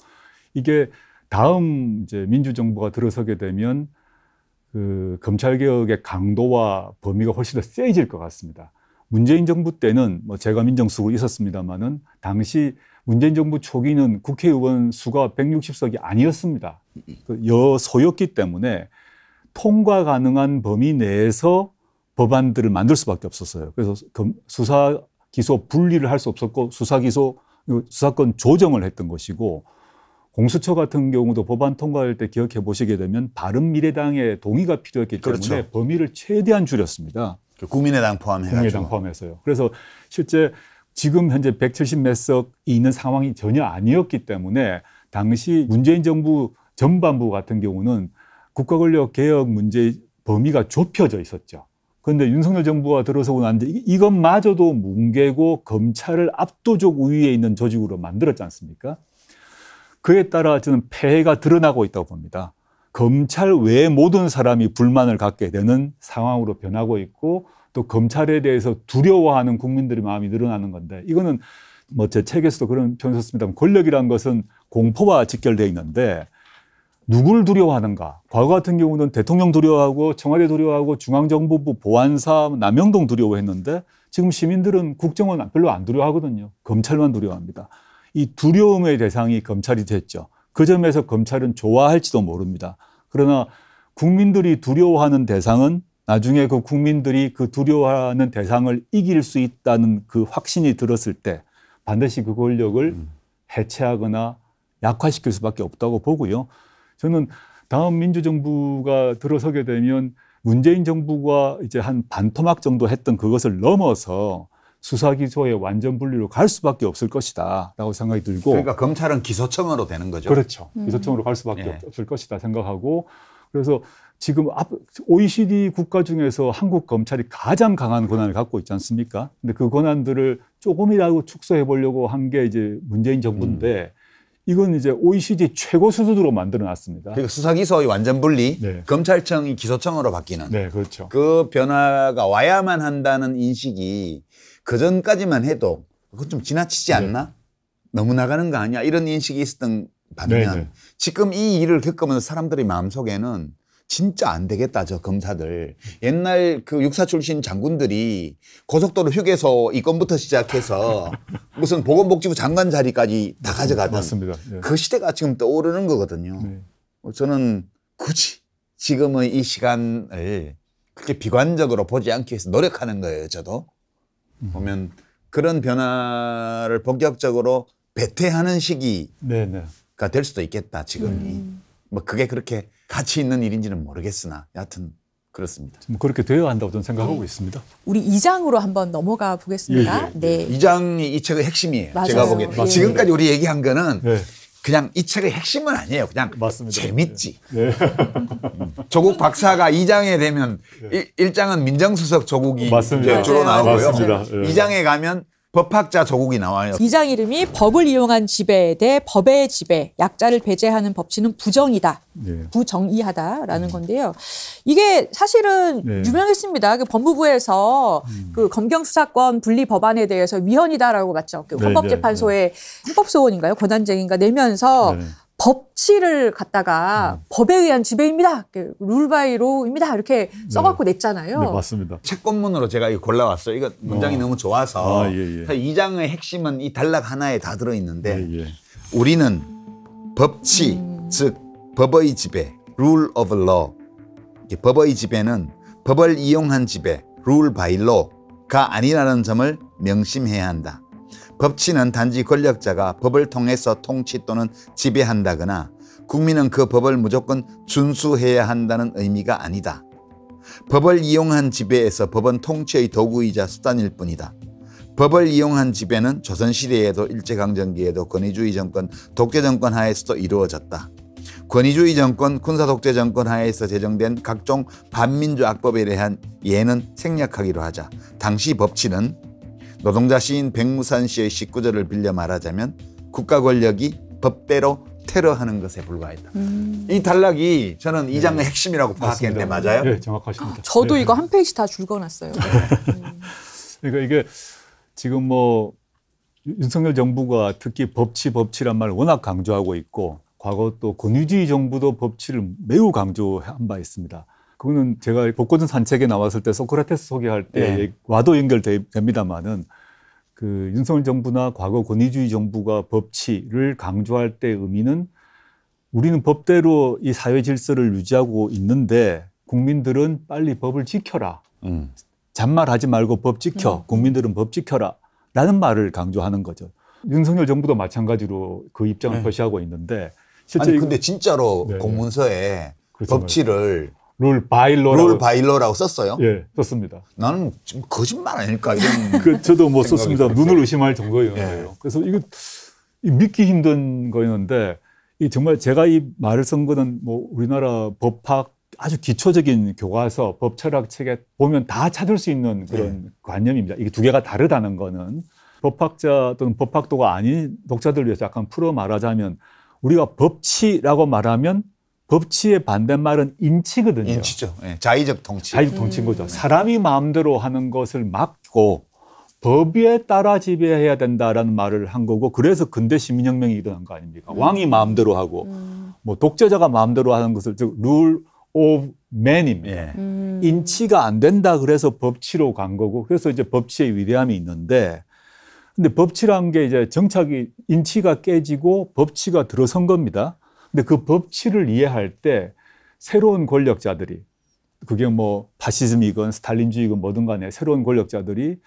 이게 다음 이제 민주정부가 들어서게 되면 그 검찰개혁의 강도와 범위가 훨씬 더 세질 것 같습니다. 문재인 정부 때는 뭐 제가 민정수석으로 있었습니다만은 당시 문재인 정부 초기는 국회의원 수가 160석이 아니었습니다. 그 여소였기 때문에 통과 가능한 범위 내에서 법안들을 만들 수밖에 없었어요. 그래서 수사 기소 분리를 할 수 없었고 수사 기소 수사권 조정을 했던 것이고 공수처 같은 경우도 법안 통과할 때 기억해 보시게 되면 바른미래당의 동의가 필요했기 그렇죠. 때문에 범위를 최대한 줄였습니다. 그 국민의당 포함해서. 국민의당 포함해서요. 그래서 실제 지금 현재 170몇 석이 있는 상황이 전혀 아니었기 때문에 당시 문재인 정부 전반부 같은 경우는 국가 권력 개혁 문제 범위가 좁혀져 있었죠. 그런데 윤석열 정부가 들어서고 난데 이것마저도 뭉개고 검찰을 압도적 우위에 있는 조직으로 만들었지 않습니까? 그에 따라 저는 폐해가 드러나고 있다고 봅니다. 검찰 외 모든 사람이 불만을 갖게 되는 상황으로 변하고 있고 또 검찰에 대해서 두려워하는 국민들의 마음이 늘어나는 건데 이거는 뭐 제 책에서도 그런 표현 을 썼습니다만 권력이란 것은 공포와 직결돼 있는데 누굴 두려워하는가? 과거 같은 경우는 대통령 두려워하고 청와대 두려워하고 중앙정보부 보안사 남영동 두려워했는데 지금 시민들은 국정원 별로 안 두려워하거든요. 검찰만 두려워합니다. 이 두려움의 대상이 검찰이 됐죠. 그 점에서 검찰은 좋아할지도 모릅니다. 그러나 국민들이 두려워하는 대상은 나중에 그 국민들이 그 두려워하는 대상을 이길 수 있다는 그 확신이 들었을 때 반드시 그 권력을 음. 해체하거나 약화시킬 수밖에 없다고 보고요. 저는 다음 민주정부가 들어서게 되면 문재인 정부가 이제 한 반토막 정도 했던 그것을 넘어서 수사 기소의 완전 분리로 갈 수밖에 없을 것이다라고 생각이 들고 그러니까 검찰은 기소청으로 되는 거죠. 그렇죠. 음. 기소청으로 갈 수밖에 네. 없을 것이다 생각하고 그래서 지금 OECD 국가 중에서 한국 검찰이 가장 강한 권한을 갖고 있지 않습니까? 근데 그 권한들을 조금이라도 축소해 보려고 한 게 이제 문재인 정부인데 음. 이건 이제 OECD 최고 수준으로 만들어 놨습니다. 그러니 수사기소의 완전 분리, 네. 검찰청이 기소청으로 바뀌는. 네, 그렇죠. 그 변화가 와야만 한다는 인식이 그 전까지만 해도 그건 좀 지나치지 네. 않나? 네. 너무 나가는 거 아니야? 이런 인식이 있었던 반면 네, 네. 지금 이 일을 겪으면서 사람들의 마음속에는 진짜 안 되겠다 저 검사들 옛날 그 육사 출신 장군들이 고속도로 휴게소 이건부터 시작해서 무슨 보건복지부 장관 자리까지 다 가져가던 맞습니다. 네. 그 시대가 지금 떠오르는 거거든요. 네. 어, 저는 굳이 지금의 이 시간을 그렇게 비관적으로 보지 않기 위해서 노력하는 거예요 저도. 음. 보면 그런 변화를 본격적으로 배태하는 시기가 네네. 될 수도 있겠다 지금이 음. 뭐 그게 그렇게 가치 있는 일인지는 모르겠으나 여하튼 그렇습니다. 뭐 그렇게 되어야 한다고 저는 생각하고 네. 있습니다. 우리 2장으로 한번 넘어가 보겠습니다. 예, 예, 네. 2장이 이 책의 핵심이에요. 맞아요. 제가 보기에 지금까지 우리 얘기한 거는 네. 그냥 이 책의 핵심은 아니에요. 그냥 맞습니다. 재밌지. 네. 네. 음. 조국 박사가 2장에 되면 네. 1, 장은 민정수석 조국이 맞습니다. 주로 네, 나오고요. 맞습니다. 2장에 가면 법학자 조국이 나와요. 이장 이름이 법을 이용한 지배에 대해 법의 지배, 약자를 배제하는 법치는 부정이다, 네. 예. 부정의하다라는 건데요. 이게 사실은 네. 유명했습니다. 그 법무부에서 음. 그 검경 수사권 분리 법안에 대해서 위헌이다라고 맞죠. 그 헌법재판소에 네, 네 헌법소원인가요, 네. 권한쟁인가 내면서 네. 법치를 갖다가 음. 법에 의한 지배입니다. 룰바이로입니다. 이렇게 네. 써갖고 네. 냈잖아요. 네, 맞습니다. 채권문으로 제가 이거 골라왔어요. 이거 문장이 어. 너무 좋아서 아, 예, 예. 이 장의 핵심은 이 단락 하나에 다 들어있는데 네, 예, 우리는 법치, 음. 즉 법의 지배, rule of law 법의 지배는 법을 이용한 지배, rule by law가 아니라는 점을 명심해야 한다. 법치는 단지 권력자가 법을 통해서 통치 또는 지배한다거나 국민은 그 법을 무조건 준수해야 한다는 의미가 아니다. 법을 이용한 지배에서 법은 통치의 도구이자 수단일 뿐이다. 법을 이용한 지배는 조선시대에도 일제강점기에도 권위주의 정권, 독재정권 하에서도 이루어졌다. 권위주의 정권, 군사독재 정권 하에서 제정된 각종 반민주 악법에 대한 예는 생략하기로 하자. 당시 법치는 노동자 시인 백무산 씨의 19절을 빌려 말하자면 국가 권력이 법대로 테러하는 것에 불과했다. 음. 이 단락이 저는 이 네. 장의 핵심이라고 파악했는데 맞아요? 네, 정확하십니다. 저도 네. 이거 한 페이지 다 줄거놨어요. 네. 그러니까 이게 지금 뭐 윤석열 정부가 특히 법치 법치란 말을 워낙 강조하고 있고 과거 또 권위주의 정부도 법치를 매우 강조한 바 있습니다. 그거는 제가 복고전 산책에 나왔을 때 소크라테스 소개할 때 네. 와도 연결됩니다만은 그 윤석열 정부나 과거 권위주의 정부가 법치를 강조할 때 의미는 우리는 법대로 이 사회 질서를 유지하고 있는데 국민들은 빨리 법을 지켜라. 음. 잔말하지 말고 법 지켜. 음. 국민들은 법 지켜라. 라는 말을 강조하는 거죠. 윤석열 정부도 마찬가지로 그 입장을 네. 표시하고 있는데 실제 아니 근데 진짜로 네. 공문서에 네. 법치를 그렇죠. 룰 바일러라고. 룰 바일러라고 썼어요? 예, 썼습니다. 나는 지금 거짓말 아닐까 이런. 그 저도 뭐 썼습니다. 눈을 의심할 정도였어요. 예. 그래서 이거 믿기 힘든 거였는데 이 정말 제가 이 말을 쓴 거는 뭐 우리나라 법학 아주 기초적인 교과서 법 철학 책에 보면 다 찾을 수 있는 그런 예. 관념입니다. 이게 두 개가 다르다는 거는 법학자 또는 법학도가 아닌 독자들 위해서 약간 풀어 말하자면 우리가 법치라고 말하면 법치의 반대말은 인치거든요. 인치죠. 네. 자의적 통치. 자의적 통치인 거죠. 음. 사람이 마음대로 하는 것을 막고 법에 따라 지배해야 된다라는 말을 한 거고 그래서 근대 시민혁명이 일어난 거 아닙니까? 음. 왕이 마음대로 하고 음. 뭐 독재자가 마음대로 하는 것을 즉 룰 오브 맨입니다. 예. 음. 인치가 안 된다 그래서 법치로 간 거고 그래서 이제 법치의 위대함이 있는데 근데 법치란 게 이제 정착이 인치가 깨지고 법치가 들어선 겁니다. 근데 그 법치를 이해할 때 새로운 권력자들이 그게 뭐 파시즘이건 스탈린주의건 뭐든 간에 새로운 권력자들이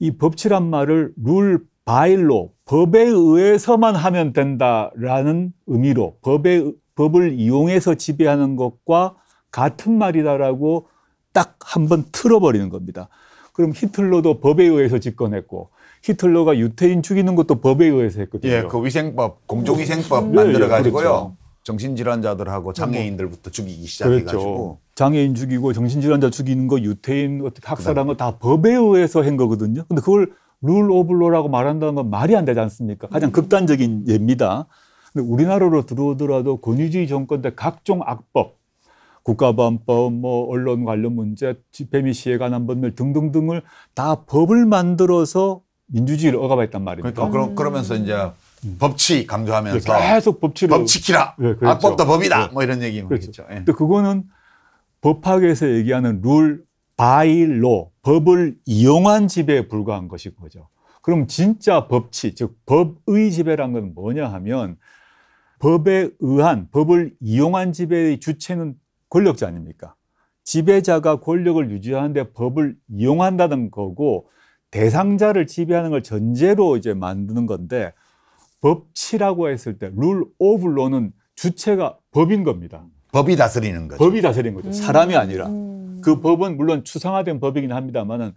이 법치란 말을 룰 바일로 법에 의해서만 하면 된다라는 의미로 법에 법을 이용해서 지배하는 것과 같은 말이다라고 딱한번 틀어버리는 겁니다. 그럼 히틀러도 법에 의해서 집권했고 히틀러가 유태인 죽이는 것도 법에 의해서 했거든요. 예, 그 위생법, 공정위생법 네, 만들어 가지고요. 그렇죠. 정신질환자들하고 장애인들부터 죽이기 시작해가지고 그렇죠. 장애인 죽이고 정신질환자 죽이는 거 유태인 어떻게 학살한 거 다 법에 의해서 한 거거든요. 근데 그걸 룰 오브 로라고 말한다는 건 말이 안 되지 않습니까? 가장 음. 극단적인 예입니다. 근데 우리나라로 들어오더라도 권위주의 정권 때 각종 악법, 국가보법뭐 언론 관련 문제, 집회미 시해 관한 법률 등등등을 다 법을 만들어서 민주주의를 억압했단 말입니다. 그러니까 그럼 그러면서 이제 음. 법치 강조하면서 예, 계속 법치를 법치키라. 예, 그렇죠. 악법도 아, 법이다. 예. 뭐 이런 얘기인 그렇죠. 했죠. 예. 또 그거는 법학에서 얘기하는 룰 바일로 법을 이용한 지배에 불과한 것인 거죠. 그럼 진짜 법치 즉 법의 지배란 건 뭐냐 하면 법에 의한 법을 이용한 지배의 주체는 권력자 아닙니까? 지배자가 권력을 유지하는데 법을 이용한다는 거고 대상자를 지배하는 걸 전제로 이제 만드는 건데 법치라고 했을 때 룰 오브 로는 주체가 법인 겁니다. 법이 다스리는 거죠. 법이 다스리는 거죠. 음. 사람이 아니라. 음. 그 법은 물론 추상화된 법이긴 합니다만은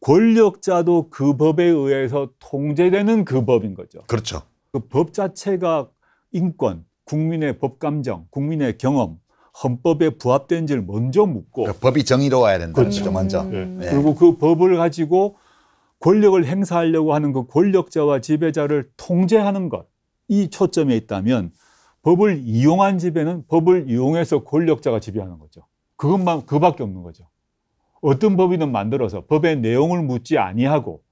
권력자도 그 법에 의해서 통제되는 그 법인 거죠. 그렇죠. 그 법 자체가 인권, 국민의 법감정, 국민의 경험, 헌법에 부합된지를 먼저 묻고 그 법이 정의로워야 된다는 그렇죠. 먼저. 네. 네. 그리고 그 법을 가지고 권력을 행사하려고 하는 그 권력자와 지배자를 통제하는 것, 이 초점에 있다면 법을 이용한 집에는 법을 이용해서 권력자가 지배하는 거죠. 그것만, 그밖에 없는 거죠. 어떤 법이든 만들어서 법의 내용을 묻지 아니하고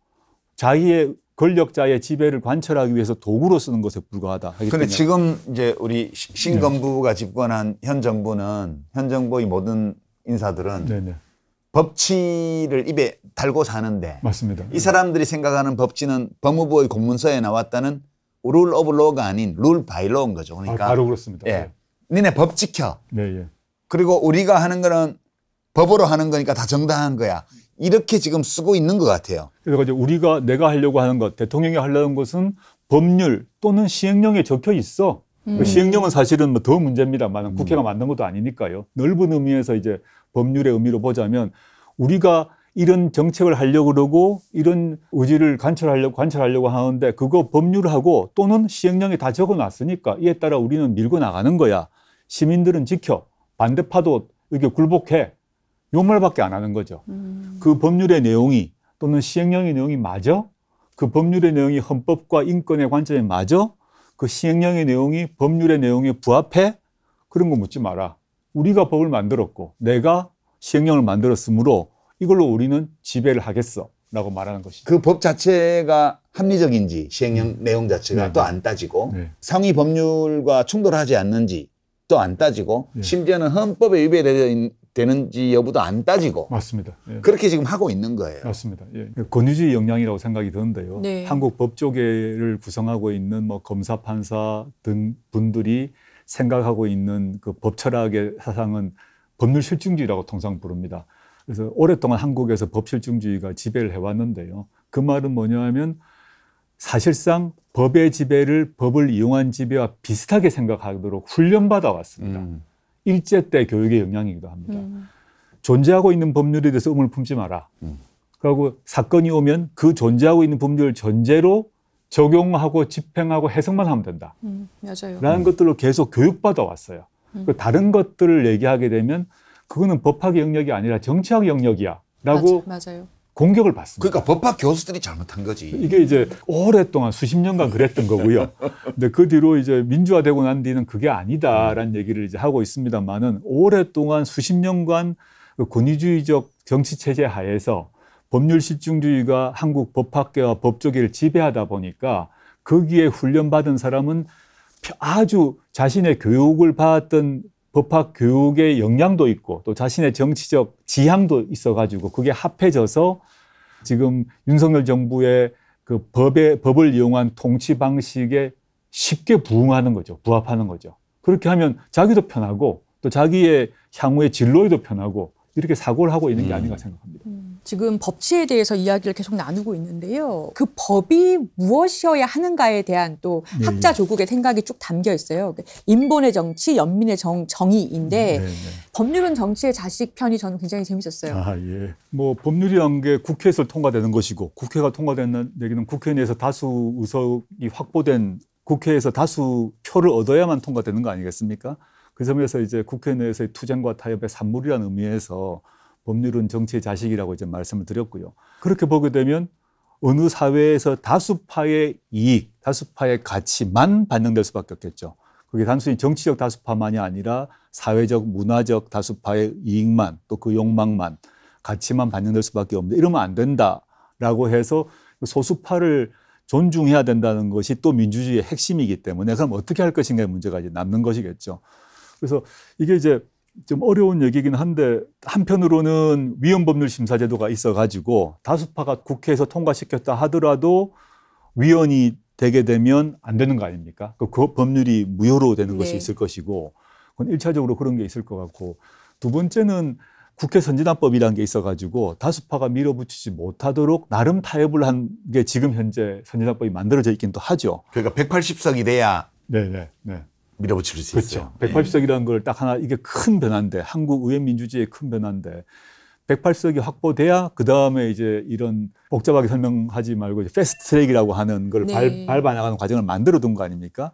자기의 권력자의 지배를 관철하기 위해서 도구로 쓰는 것에 불과하다. 그런데 지금 이제 우리 네. 신건부가 집권한 현 정부는 현 정부의 모든 인사들은 네네. 네. 법치를 입에 달고 사는데 맞습니다. 이 사람들이 생각하는 법치는 법무부의 공문서에 나왔다는 룰 오브 로가 아닌 룰 바이 로인 거죠. 그러니까 아, 바로 그렇습니다. 예. 네. 니네 법 지켜. 네, 예. 그리고 우리가 하는 거는 법으로 하는 거니까 다 정당한 거야. 이렇게 지금 쓰고 있는 것 같아요. 그래서 이제 우리가 내가 하려고 하는 것, 대통령이 하려는 것은 법률 또는 시행령에 적혀 있어. 음. 시행령은 사실은 뭐 더 문제입니다만 음. 국회가 만든 것도 아니니까요. 넓은 의미에서 이제 법률의 의미로 보자면 우리가 이런 정책을 하려고 그러고 이런 의지를 관철하려고 관철하려고 하는데 그거 법률하고 또는 시행령에 다 적어 놨으니까 이에 따라 우리는 밀고 나가는 거야. 시민들은 지켜. 반대파도 이렇게 굴복해. 요 말밖에 안 하는 거죠. 음. 그 법률의 내용이 또는 시행령의 내용이 맞아? 그 법률의 내용이 헌법과 인권의 관점에 맞아? 그 시행령의 내용이 법률의 내용에 부합해? 그런 거 묻지 마라. 우리가 법을 만들었고 내가 시행령을 만들었으므로 이걸로 우리는 지배를 하겠어 라고 말하는 것이죠. 그 법 자체가 합리적인지 시행령 음. 내용 자체가 네, 네. 또안 따지고 네. 상위 법률과 충돌하지 않는지 또 안 따지고 네. 심지어는 헌법에 위배되는지 여부도 안 따지고 맞습니다. 예. 그렇게 지금 하고 있는 거예요. 맞습니다. 예. 권위주의 영향이라고 생각이 드는데요. 네. 한국 법조계를 구성하고 있는 뭐 검사, 판사 등 분들이 생각하고 있는 그 법철학의 사상은 법률실증주의라고 통상 부릅니다. 그래서 오랫동안 한국에서 법실증주의가 지배를 해왔는데요. 그 말은 뭐냐 하면 사실상 법의 지배를 법을 이용한 지배와 비슷하게 생각하도록 훈련받아 왔습니다. 음. 일제 때 교육의 영향이기도 합니다. 음. 존재하고 있는 법률에 대해서 의문을 품지 마라. 음. 그리고 사건이 오면 그 존재하고 있는 법률을 전제로 적용하고 집행하고 해석만 하면 된다. 음, 맞아요. 라는 음. 것들로 계속 교육받아 왔어요. 음. 그 다른 것들을 얘기하게 되면 그거는 법학 영역이 아니라 정치학 영역이야. 라고 맞아, 공격을 받습니다. 그러니까 법학 교수들이 잘못한 거지. 이게 이제 오랫동안 수십 년간 그랬던 거고요. 근데 그 뒤로 이제 민주화되고 난 뒤는 그게 아니다라는 얘기를 이제 하고 있습니다만은 오랫동안 수십 년간 그 권위주의적 정치 체제 하에서 법률 실증주의가 한국 법학계와 법조계를 지배하다 보니까 거기에 그 훈련받은 사람은 아주 자신의 교육을 받았던 법학 교육의 영향도 있고 또 자신의 정치적 지향도 있어가지고 그게 합해져서 지금 윤석열 정부의 그 법의 법을 이용한 통치 방식에 쉽게 부응하는 거죠. 부합하는 거죠. 그렇게 하면 자기도 편하고 또 자기의 향후의 진로에도 편하고 이렇게 사고를 하고 있는 게 음. 아닌가 생각합니다. 음. 지금 법치에 대해서 이야기를 계속 나누고 있는데요. 그 법이 무엇이어야 하는가에 대한 또 네. 학자 조국의 생각이 쭉 담겨 있어요. 그 인본의 정치, 연민의 정, 정의인데 음, 네, 네. 법률은 정치의 자식 편이 저는 굉장히 재밌었어요. 아, 예. 뭐 법률이란 게 국회에서 통과되는 것이고 국회가 통과되는 얘기는 국회 내에서 다수 의석이 확보된 국회에서 다수 표를 얻어야만 통과되는 거 아니겠습니까? 그 점에서 이제 국회 내에서의 투쟁과 타협의 산물이라는 의미에서 법률은 정치의 자식이라고 이제 말씀을 드렸고요. 그렇게 보게 되면 어느 사회에서 다수파의 이익, 다수파의 가치만 반영될 수밖에 없겠죠. 그게 단순히 정치적 다수파만이 아니라 사회적, 문화적 다수파의 이익만 또 그 욕망만 가치만 반영될 수밖에 없는데 이러면 안 된다라고 해서 소수파를 존중해야 된다는 것이 또 민주주의의 핵심이기 때문에 그럼 어떻게 할 것인가의 문제가 이제 남는 것이겠죠. 그래서 이게 이제 좀 어려운 얘기긴 한데 한편으로는 위헌법률 심사 제도가 있어 가지고 다수파가 국회에서 통과시켰다 하더라도 위헌이 되게 되면 안 되는 거 아닙니까? 그, 그 법률이 무효로 되는 네. 것이 있을 것이고 그건 일차적으로 그런 게 있을 것 같고 두 번째는 국회 선진화법이라는 게 있어가지고 다수파가 밀어붙이지 못하도록 나름 타협을 한 게 지금 현재 선진화법이 만들어져 있긴 또 하죠. 그러니까 180석이 돼야. 네네. 네. 네, 네. 밀어붙일 수 그렇죠. 180석이라는 예. 걸딱 하나 이게 큰 변화인데 한국 의회 민주주의의 큰 변화인데 108석이 확보돼야 그 다음에 이제 이런 복잡하게 설명하지 말고 이제 패스트트랙이라고 하는 걸 네. 밟, 아 나가는 과정을 만들어 둔 거 아닙니까?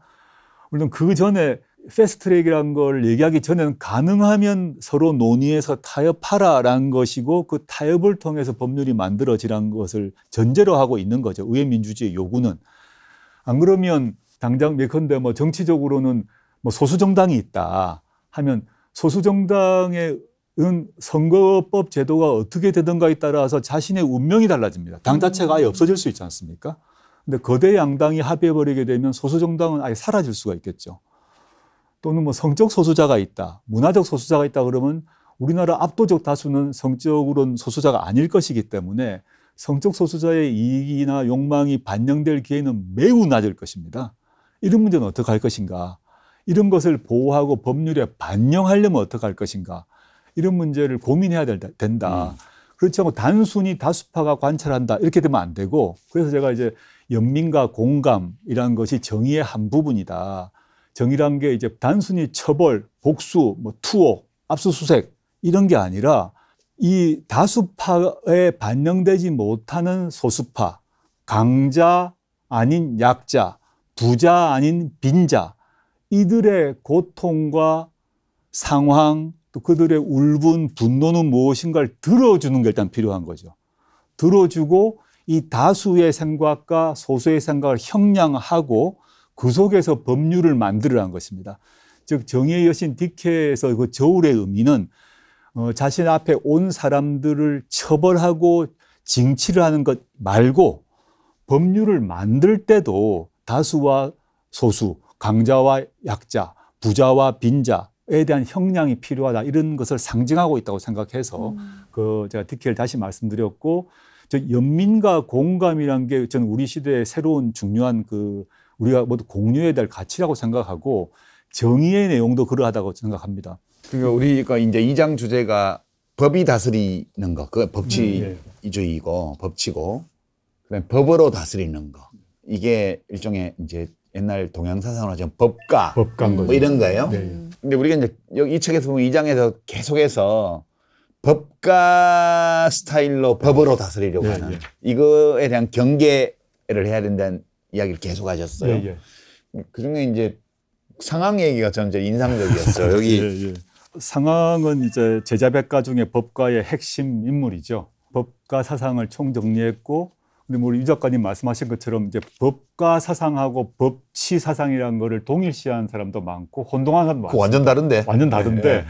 물론 그 전에 패스트트랙이라는 걸 얘기하기 전에는 가능하면 서로 논의해서 타협하라라는 것이고 그 타협을 통해서 법률이 만들어지란 것을 전제로 하고 있는 거죠. 의회 민주주의 요구는 안 그러면 당장 예컨대 뭐 정치적으로는 뭐 소수 정당이 있다 하면 소수 정당의 은 선거법 제도가 어떻게 되든가에 따라서 자신의 운명이 달라집니다. 당 자체가 아예 없어질 수 있지 않습니까? 근데 거대 양당이 합의해 버리게 되면 소수 정당은 아예 사라질 수가 있겠죠. 또는 뭐 성적 소수자가 있다, 문화적 소수자가 있다 그러면 우리나라 압도적 다수는 성적으로는 소수자가 아닐 것이기 때문에 성적 소수자의 이익이나 욕망이 반영될 기회는 매우 낮을 것입니다. 이런 문제는 어떻게 할 것인가? 이런 것을 보호하고 법률에 반영하려면 어떻게 할 것인가? 이런 문제를 고민해야 된다. 음. 그렇지 않고 단순히 다수파가 관찰한다. 이렇게 되면 안 되고 그래서 제가 이제 연민과 공감이라는 것이 정의의 한 부분이다. 정의란 게 이제 단순히 처벌, 복수, 뭐 투옥, 압수수색 이런 게 아니라 이 다수파에 반영되지 못하는 소수파, 강자 아닌 약자 부자 아닌 빈자 이들의 고통과 상황 또 그들의 울분 분노는 무엇인가를 들어주는 게 일단 필요한 거죠. 들어주고 이 다수의 생각과 소수의 생각을 형량하고 그 속에서 법률을 만들으라는 것입니다. 즉 정의의 여신 디케에서 그 저울의 의미는 어, 자신 앞에 온 사람들을 처벌하고 징치를 하는 것 말고 법률을 만들 때도 다수와 소수, 강자와 약자, 부자와 빈자에 대한 형량이 필요하다 이런 것을 상징하고 있다고 생각해서 음. 그 제가 특혜를 다시 말씀드렸고 저 연민과 공감이란 게 저는 우리 시대의 새로운 중요한 그 우리가 모두 공유해야 될 가치라고 생각하고 정의의 내용도 그러하다고 생각합니다. 그러니 우리가 그러니까 이제 이장 주제가 법이 다스리는 거, 그 법치주의고 법치고 그다음 법으로 다스리는 거. 이게 일종의 이제 옛날 동양사상으로 하자면 법가, 법가 음. 뭐 거죠. 이런 거예요. 네. 근데 우리가 이제 여기 이 책에서 보면 이장에서 계속해서 법가 스타일로 법으로 다스리려고 네, 하는 네. 이거에 대한 경계를 해야 된다는 이야기를 계속 하셨어요. 네, 네. 그중에 이제 상황 얘기가 저는 제 인상적이었어요. 여기 예, 예. 상황은 이제 제자백가 중에 법가의 핵심 인물이죠. 법가 사상을 총정리했고 근데 우리 뭐 유 작가님 말씀하신 것처럼 이제 법과 사상하고 법치 사상이라는 거를 동일시한 사람도 많고 혼동한 사람도 그 많고 완전 다른데 완전 다른데 네.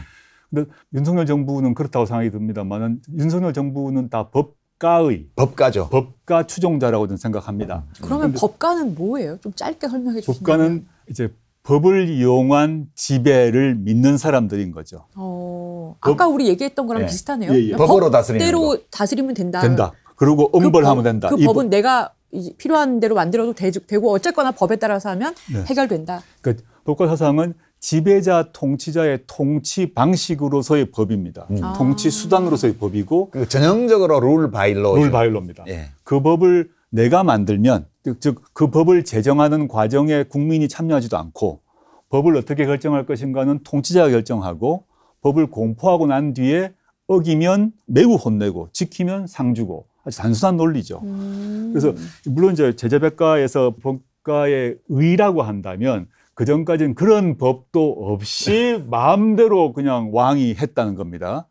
근데 윤석열 정부는 그렇다고 생각이 듭니다만은 윤석열 정부는 다 법가의 법가죠 법가 추종자라고 저는 생각합니다. 음. 그러면 법가는 뭐예요? 좀 짧게 설명해 주시면 법가는 이제 법을 이용한 지배를 믿는 사람들인 거죠. 어, 아까 우리 얘기했던 거랑 예. 비슷하네요. 예, 예. 그러니까 법으로 다스리는 법대로 거. 다스리면 된다. 된다. 그리고 그 음벌하면 그 된다. 그 법은 법. 내가 필요한 대로 만들어도 되, 고 어쨌거나 법에 따라서 하면 네. 해결된다. 그 법과 사상은 지배자 통치자의 통치 방식으로서의 법입니다. 음. 통치 아. 수단으로서의 법이고 그 전형적으로 룰 바일로 룰 바일로입니다. 예. 그 법을 내가 만들면 즉 그 법을 제정하는 과정에 국민이 참여하지도 않고 법을 어떻게 결정할 것인가는 통치자가 결정하고 법을 공포하고 난 뒤에 어기면 매우 혼내고 지키면 상 주고 아주 단순한 논리죠. 음. 그래서 물론 이제 제재백과에서 법가의 의라고 한다면 그 전까지는 그런 법도 없이 네. 마음대로 그냥 왕이 했다는 겁니다.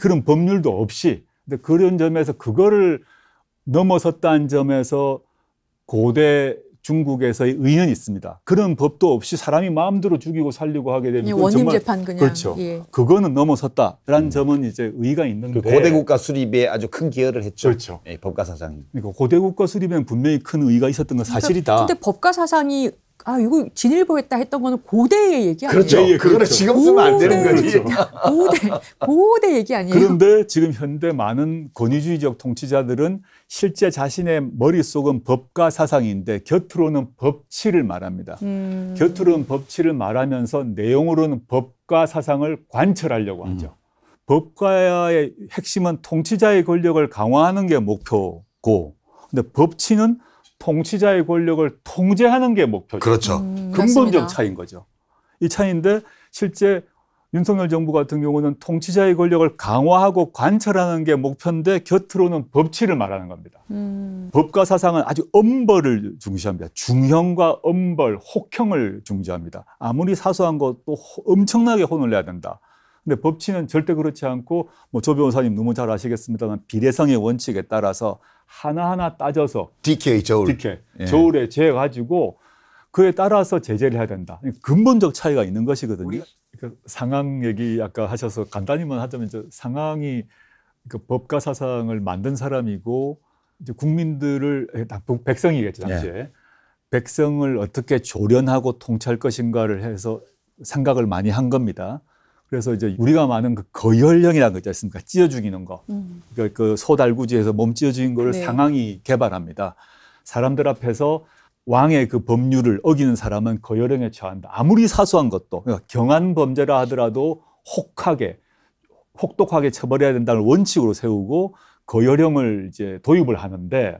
그런 법률도 없이. 근데 그런 점에서 그거를 넘어섰다는 점에서 고대 중국에서의 의연이 있습니다. 그런 법도 없이 사람이 마음대로 죽이고 살리고 하게 되면 원인 재판 그냥 그렇죠. 예. 그거는 넘어섰다라는 음. 점은 이제 의의가 있는데 그 고대국가 수립에 아주 큰 기여를 했죠. 그렇죠. 예, 법가 사상이. 그러니까 고대국가 수립엔 분명히 큰 의의가 있었던 건 그러니까 사실이다. 그런데 그러니까, 법과 사상이 아 이거 진일보했다 했던 거는 고대의 얘기 아니에요? 그렇죠. 예, 예, 그거는 그렇죠. 지금 쓰면 안 되는 거죠. 고대 고대 얘기 아니에요? 그런데 지금 현대 많은 권위주의적 통치자들은 실제 자신의 머릿속은 법과 사상인데 곁으로는 법치를 말합니다. 음. 곁으로는 법치를 말하면서 내용으로는 법과 사상을 관철하려고 음. 하죠. 법과의 핵심은 통치자의 권력을 강화하는 게 목표고 근데 법치는 통치자의 권력을 통제하는 게 목표죠. 그렇죠. 음, 근본적 차이인 거죠. 이 차이인데 실제 윤석열 정부 같은 경우는 통치자의 권력을 강화하고 관철하는 게 목표인데 곁으로는 법치를 말하는 겁니다. 음. 법과 사상은 아주 엄벌을 중시합니다. 중형과 엄벌, 혹형을 중시합니다. 아무리 사소한 것도 엄청나게 혼을 내야 된다. 근데 법치는 절대 그렇지 않고 뭐조 변호사님 너무 잘 아시겠습니다만 비례성의 원칙에 따라서 하나하나 따져서 DK 저울 DK 예. 저울에 재 가지고 그에 따라서 제재를 해야 된다. 근본적 차이가 있는 것이거든요. 그 상황 얘기 아까 하셔서 간단히만 하자면 저 상황이 그 법과 사상을 만든 사람이고 이제 국민들을 백성이겠죠 예. 당시에 예. 백성을 어떻게 조련하고 통찰 것인가를 해서 생각을 많이 한 겁니다. 그래서 이제 우리가 많은 그 거열령이라는 거 있지 않습니까? 찢어 죽이는 거. 음. 그러니까 그 소달구지에서 몸 찢어 죽인 거를 네. 상황이 개발합니다. 사람들 앞에서 왕의 그 법률을 어기는 사람은 거열령에 처한다. 아무리 사소한 것도 그러니까 경한 범죄라 하더라도 혹하게 혹독하게 처벌해야 된다는 원칙으로 세우고 거열령을 이제 도입을 하는데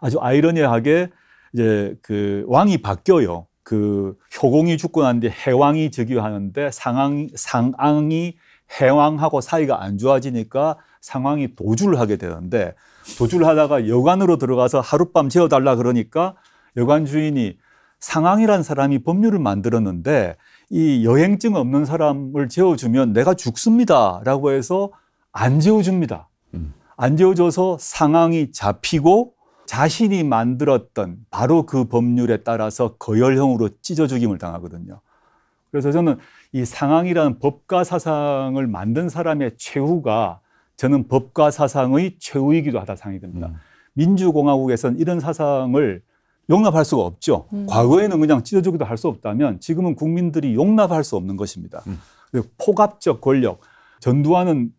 아주 아이러니하게 이제 그 왕이 바뀌어요. 그 효공이 죽고 난 뒤 해왕이 즉위하는데 상황 상황이 해왕하고 사이가 안 좋아지니까 상황이 도주를 하게 되는데 도주를 하다가 여관으로 들어가서 하룻밤 재워달라 그러니까 여관 주인이 상황이란 사람이 법률을 만들었는데 이 여행증 없는 사람을 재워주면 내가 죽습니다라고 해서 안 재워줍니다. 음. 안 재워줘서 상황이 잡히고 자신이 만들었던 바로 그 법률에 따라서 거열형으로 찢어 죽임을 당하거든요. 그래서 저는 이 상황이라는 법과 사상을 만든 사람의 최후가 저는 법과 사상의 최후이기도 하다 생각이 듭니다. 음. 민주공화국에선 이런 사상을 용납할 수가 없죠. 음. 과거에는 그냥 찢어죽이도할 수 없다면 지금은 국민들이 용납할 수 없는 것입니다. 음. 포갑적 권력, 전두환은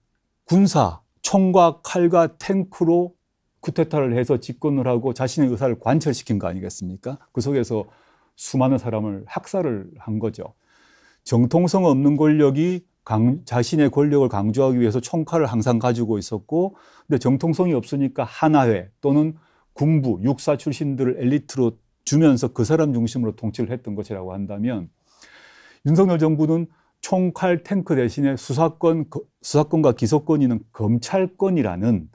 군사, 총과 칼과 탱크로 쿠데타를 해서 집권을 하고 자신의 의사를 관철시킨 거 아니겠습니까? 그 속에서 수많은 사람을 학살을 한 거죠. 정통성 없는 권력이 강, 자신의 권력을 강조하기 위해서 총칼을 항상 가지고 있었고, 근데 정통성이 없으니까 하나회 또는 군부, 육사 출신들을 엘리트로 주면서 그 사람 중심으로 통치를 했던 것이라고 한다면 윤석열 정부는 총칼 탱크 대신에 수사권, 수사권과 기소권이는 있 검찰권이라는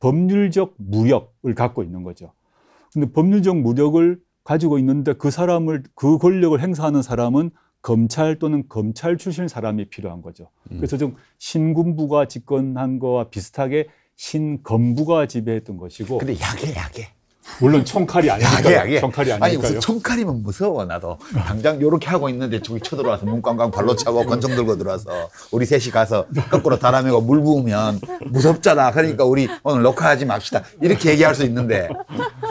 법률적 무력을 갖고 있는 거죠. 근데 법률적 무력을 가지고 있는데 그 사람을 그 권력을 행사하는 사람은 검찰 또는 검찰 출신 사람이 필요한 거죠. 음. 그래서 좀 신군부가 집권한 거와 비슷하게 신검부가 지배했던 것이고. 근데 약해 약해. 물론 총칼이 아니니까 예, 예. 총칼이 아니니까요. 아니 무슨 총칼이면 무서워 나도 당장 요렇게 하고 있는데 저기 쳐들어와서 문 꽝꽝 발로 차고 권총 들고 들어와서 우리 셋이 가서 거꾸로 다라매고 물 부으면 무섭잖아. 그러니까 우리 오늘 녹화하지 맙시다. 이렇게 얘기할 수 있는데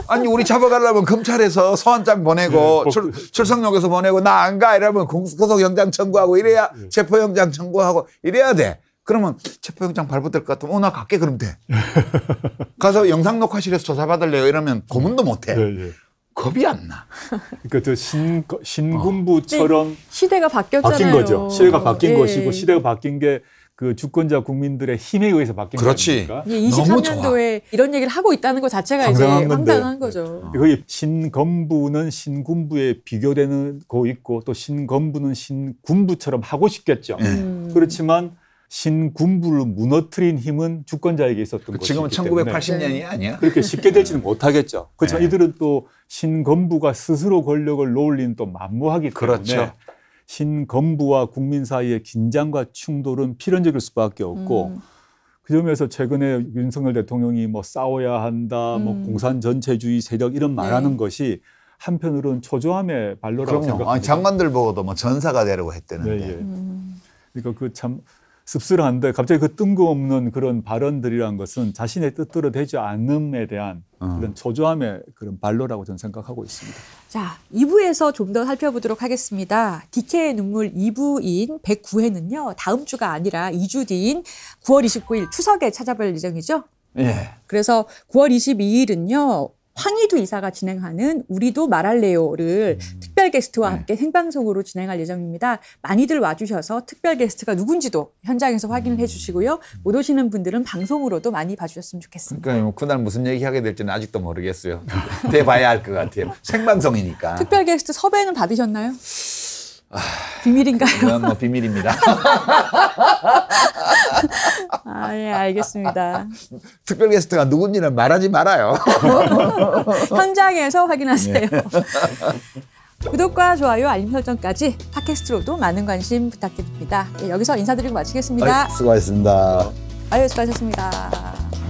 아니 우리 잡아가려면 검찰에서 소환장 보내고 네, 출, 뭐 그 출석역에서 보내고 나 안 가 이러면 공소속영장 청구하고 이래야 네. 체포영장 청구하고 이래야 돼. 그러면 체포영장 발부될 것 같으면 오늘 어, 갈게 그럼 돼. 가서 영상 녹화실에서 조사받을래요 이러면 고문도 못 해. 네, 네, 겁이 안 나. 그러니까 저 신, 신군부처럼 어. 시대가 바뀌었잖아요. 바뀐 거죠. 시대가 바뀐 예. 것이고 시대가 바뀐 게 그 주권자 국민들의 힘에 의해서 바뀐 거니까. 그렇지. 23년도에 이런 얘기를 하고 있다는 것 자체가 황당한 이제 황당한 거죠. 네. 네. 거의 신건부는 신군부에 비교되는 거 있고 또 신건부는 신군부처럼 하고 싶겠죠. 음. 그렇지만 신군부를 무너뜨린 힘은 주권자에게 있었던 거죠. 그 지금은 1980년이 아니야. 그렇게 쉽게 되지는 못하겠죠. 그렇지만 네. 이들은 또 신건부가 스스로 권력을 놓을리는 또 만무하기 때문에 그렇죠. 신건부와 국민 사이의 긴장과 충돌은 필연적일 수밖에 없고 음. 그 점에서 최근에 윤석열 대통령이 뭐 싸워야 한다, 뭐 음. 뭐 공산 전체주의 세력 이런 네. 말하는 네. 것이 한편으로는 초조함의 발로라고 생각합니다. 아니, 장관들 보고도 뭐 전사가 되려고 했대는데 네, 예. 음. 그러니까 그참 씁쓸한데 갑자기 그 뜬금없는 그런 발언들이란 것은 자신의 뜻대로 되지 않음에 대한 어. 그런 초조함의 그런 발로라고 저는 생각하고 있습니다. 자, 2부에서 좀 더 살펴보도록 하겠습니다. 디케의 눈물 2부인 109회는요, 다음 주가 아니라 2주 뒤인 9월 29일 추석에 찾아뵐 예정이죠? 예. 그래서 9월 22일은요, 황희두 이사가 진행하는 우리도 말할래요를 음. 특별 게스트와 네. 함께 생방송으로 진행할 예정입니다. 많이들 와주셔서 특별 게스트가 누군지도 현장에서 확인을 해주시고요. 음. 못 오시는 분들은 방송으로도 많이 봐주셨으면 좋겠습니다. 그러니까 그날 무슨 얘기하게 될지는 아직도 모르겠어요. 돼봐야 할 것 같아요. 생방송이니까. 특별 게스트 섭외는 받으셨나요? 아, 비밀인가요? 뭐 비밀입니다. 아, 예, 알겠습니다. 특별 게스트가 누군지는 말하지 말아요. 현장에서 확인하세요. 네. 구독과 좋아요, 알림 설정까지 팟캐스트로도 많은 관심 부탁드립니다. 예, 여기서 인사드리고 마치겠습니다. 아유, 수고하셨습니다. 아유, 수고하셨습니다.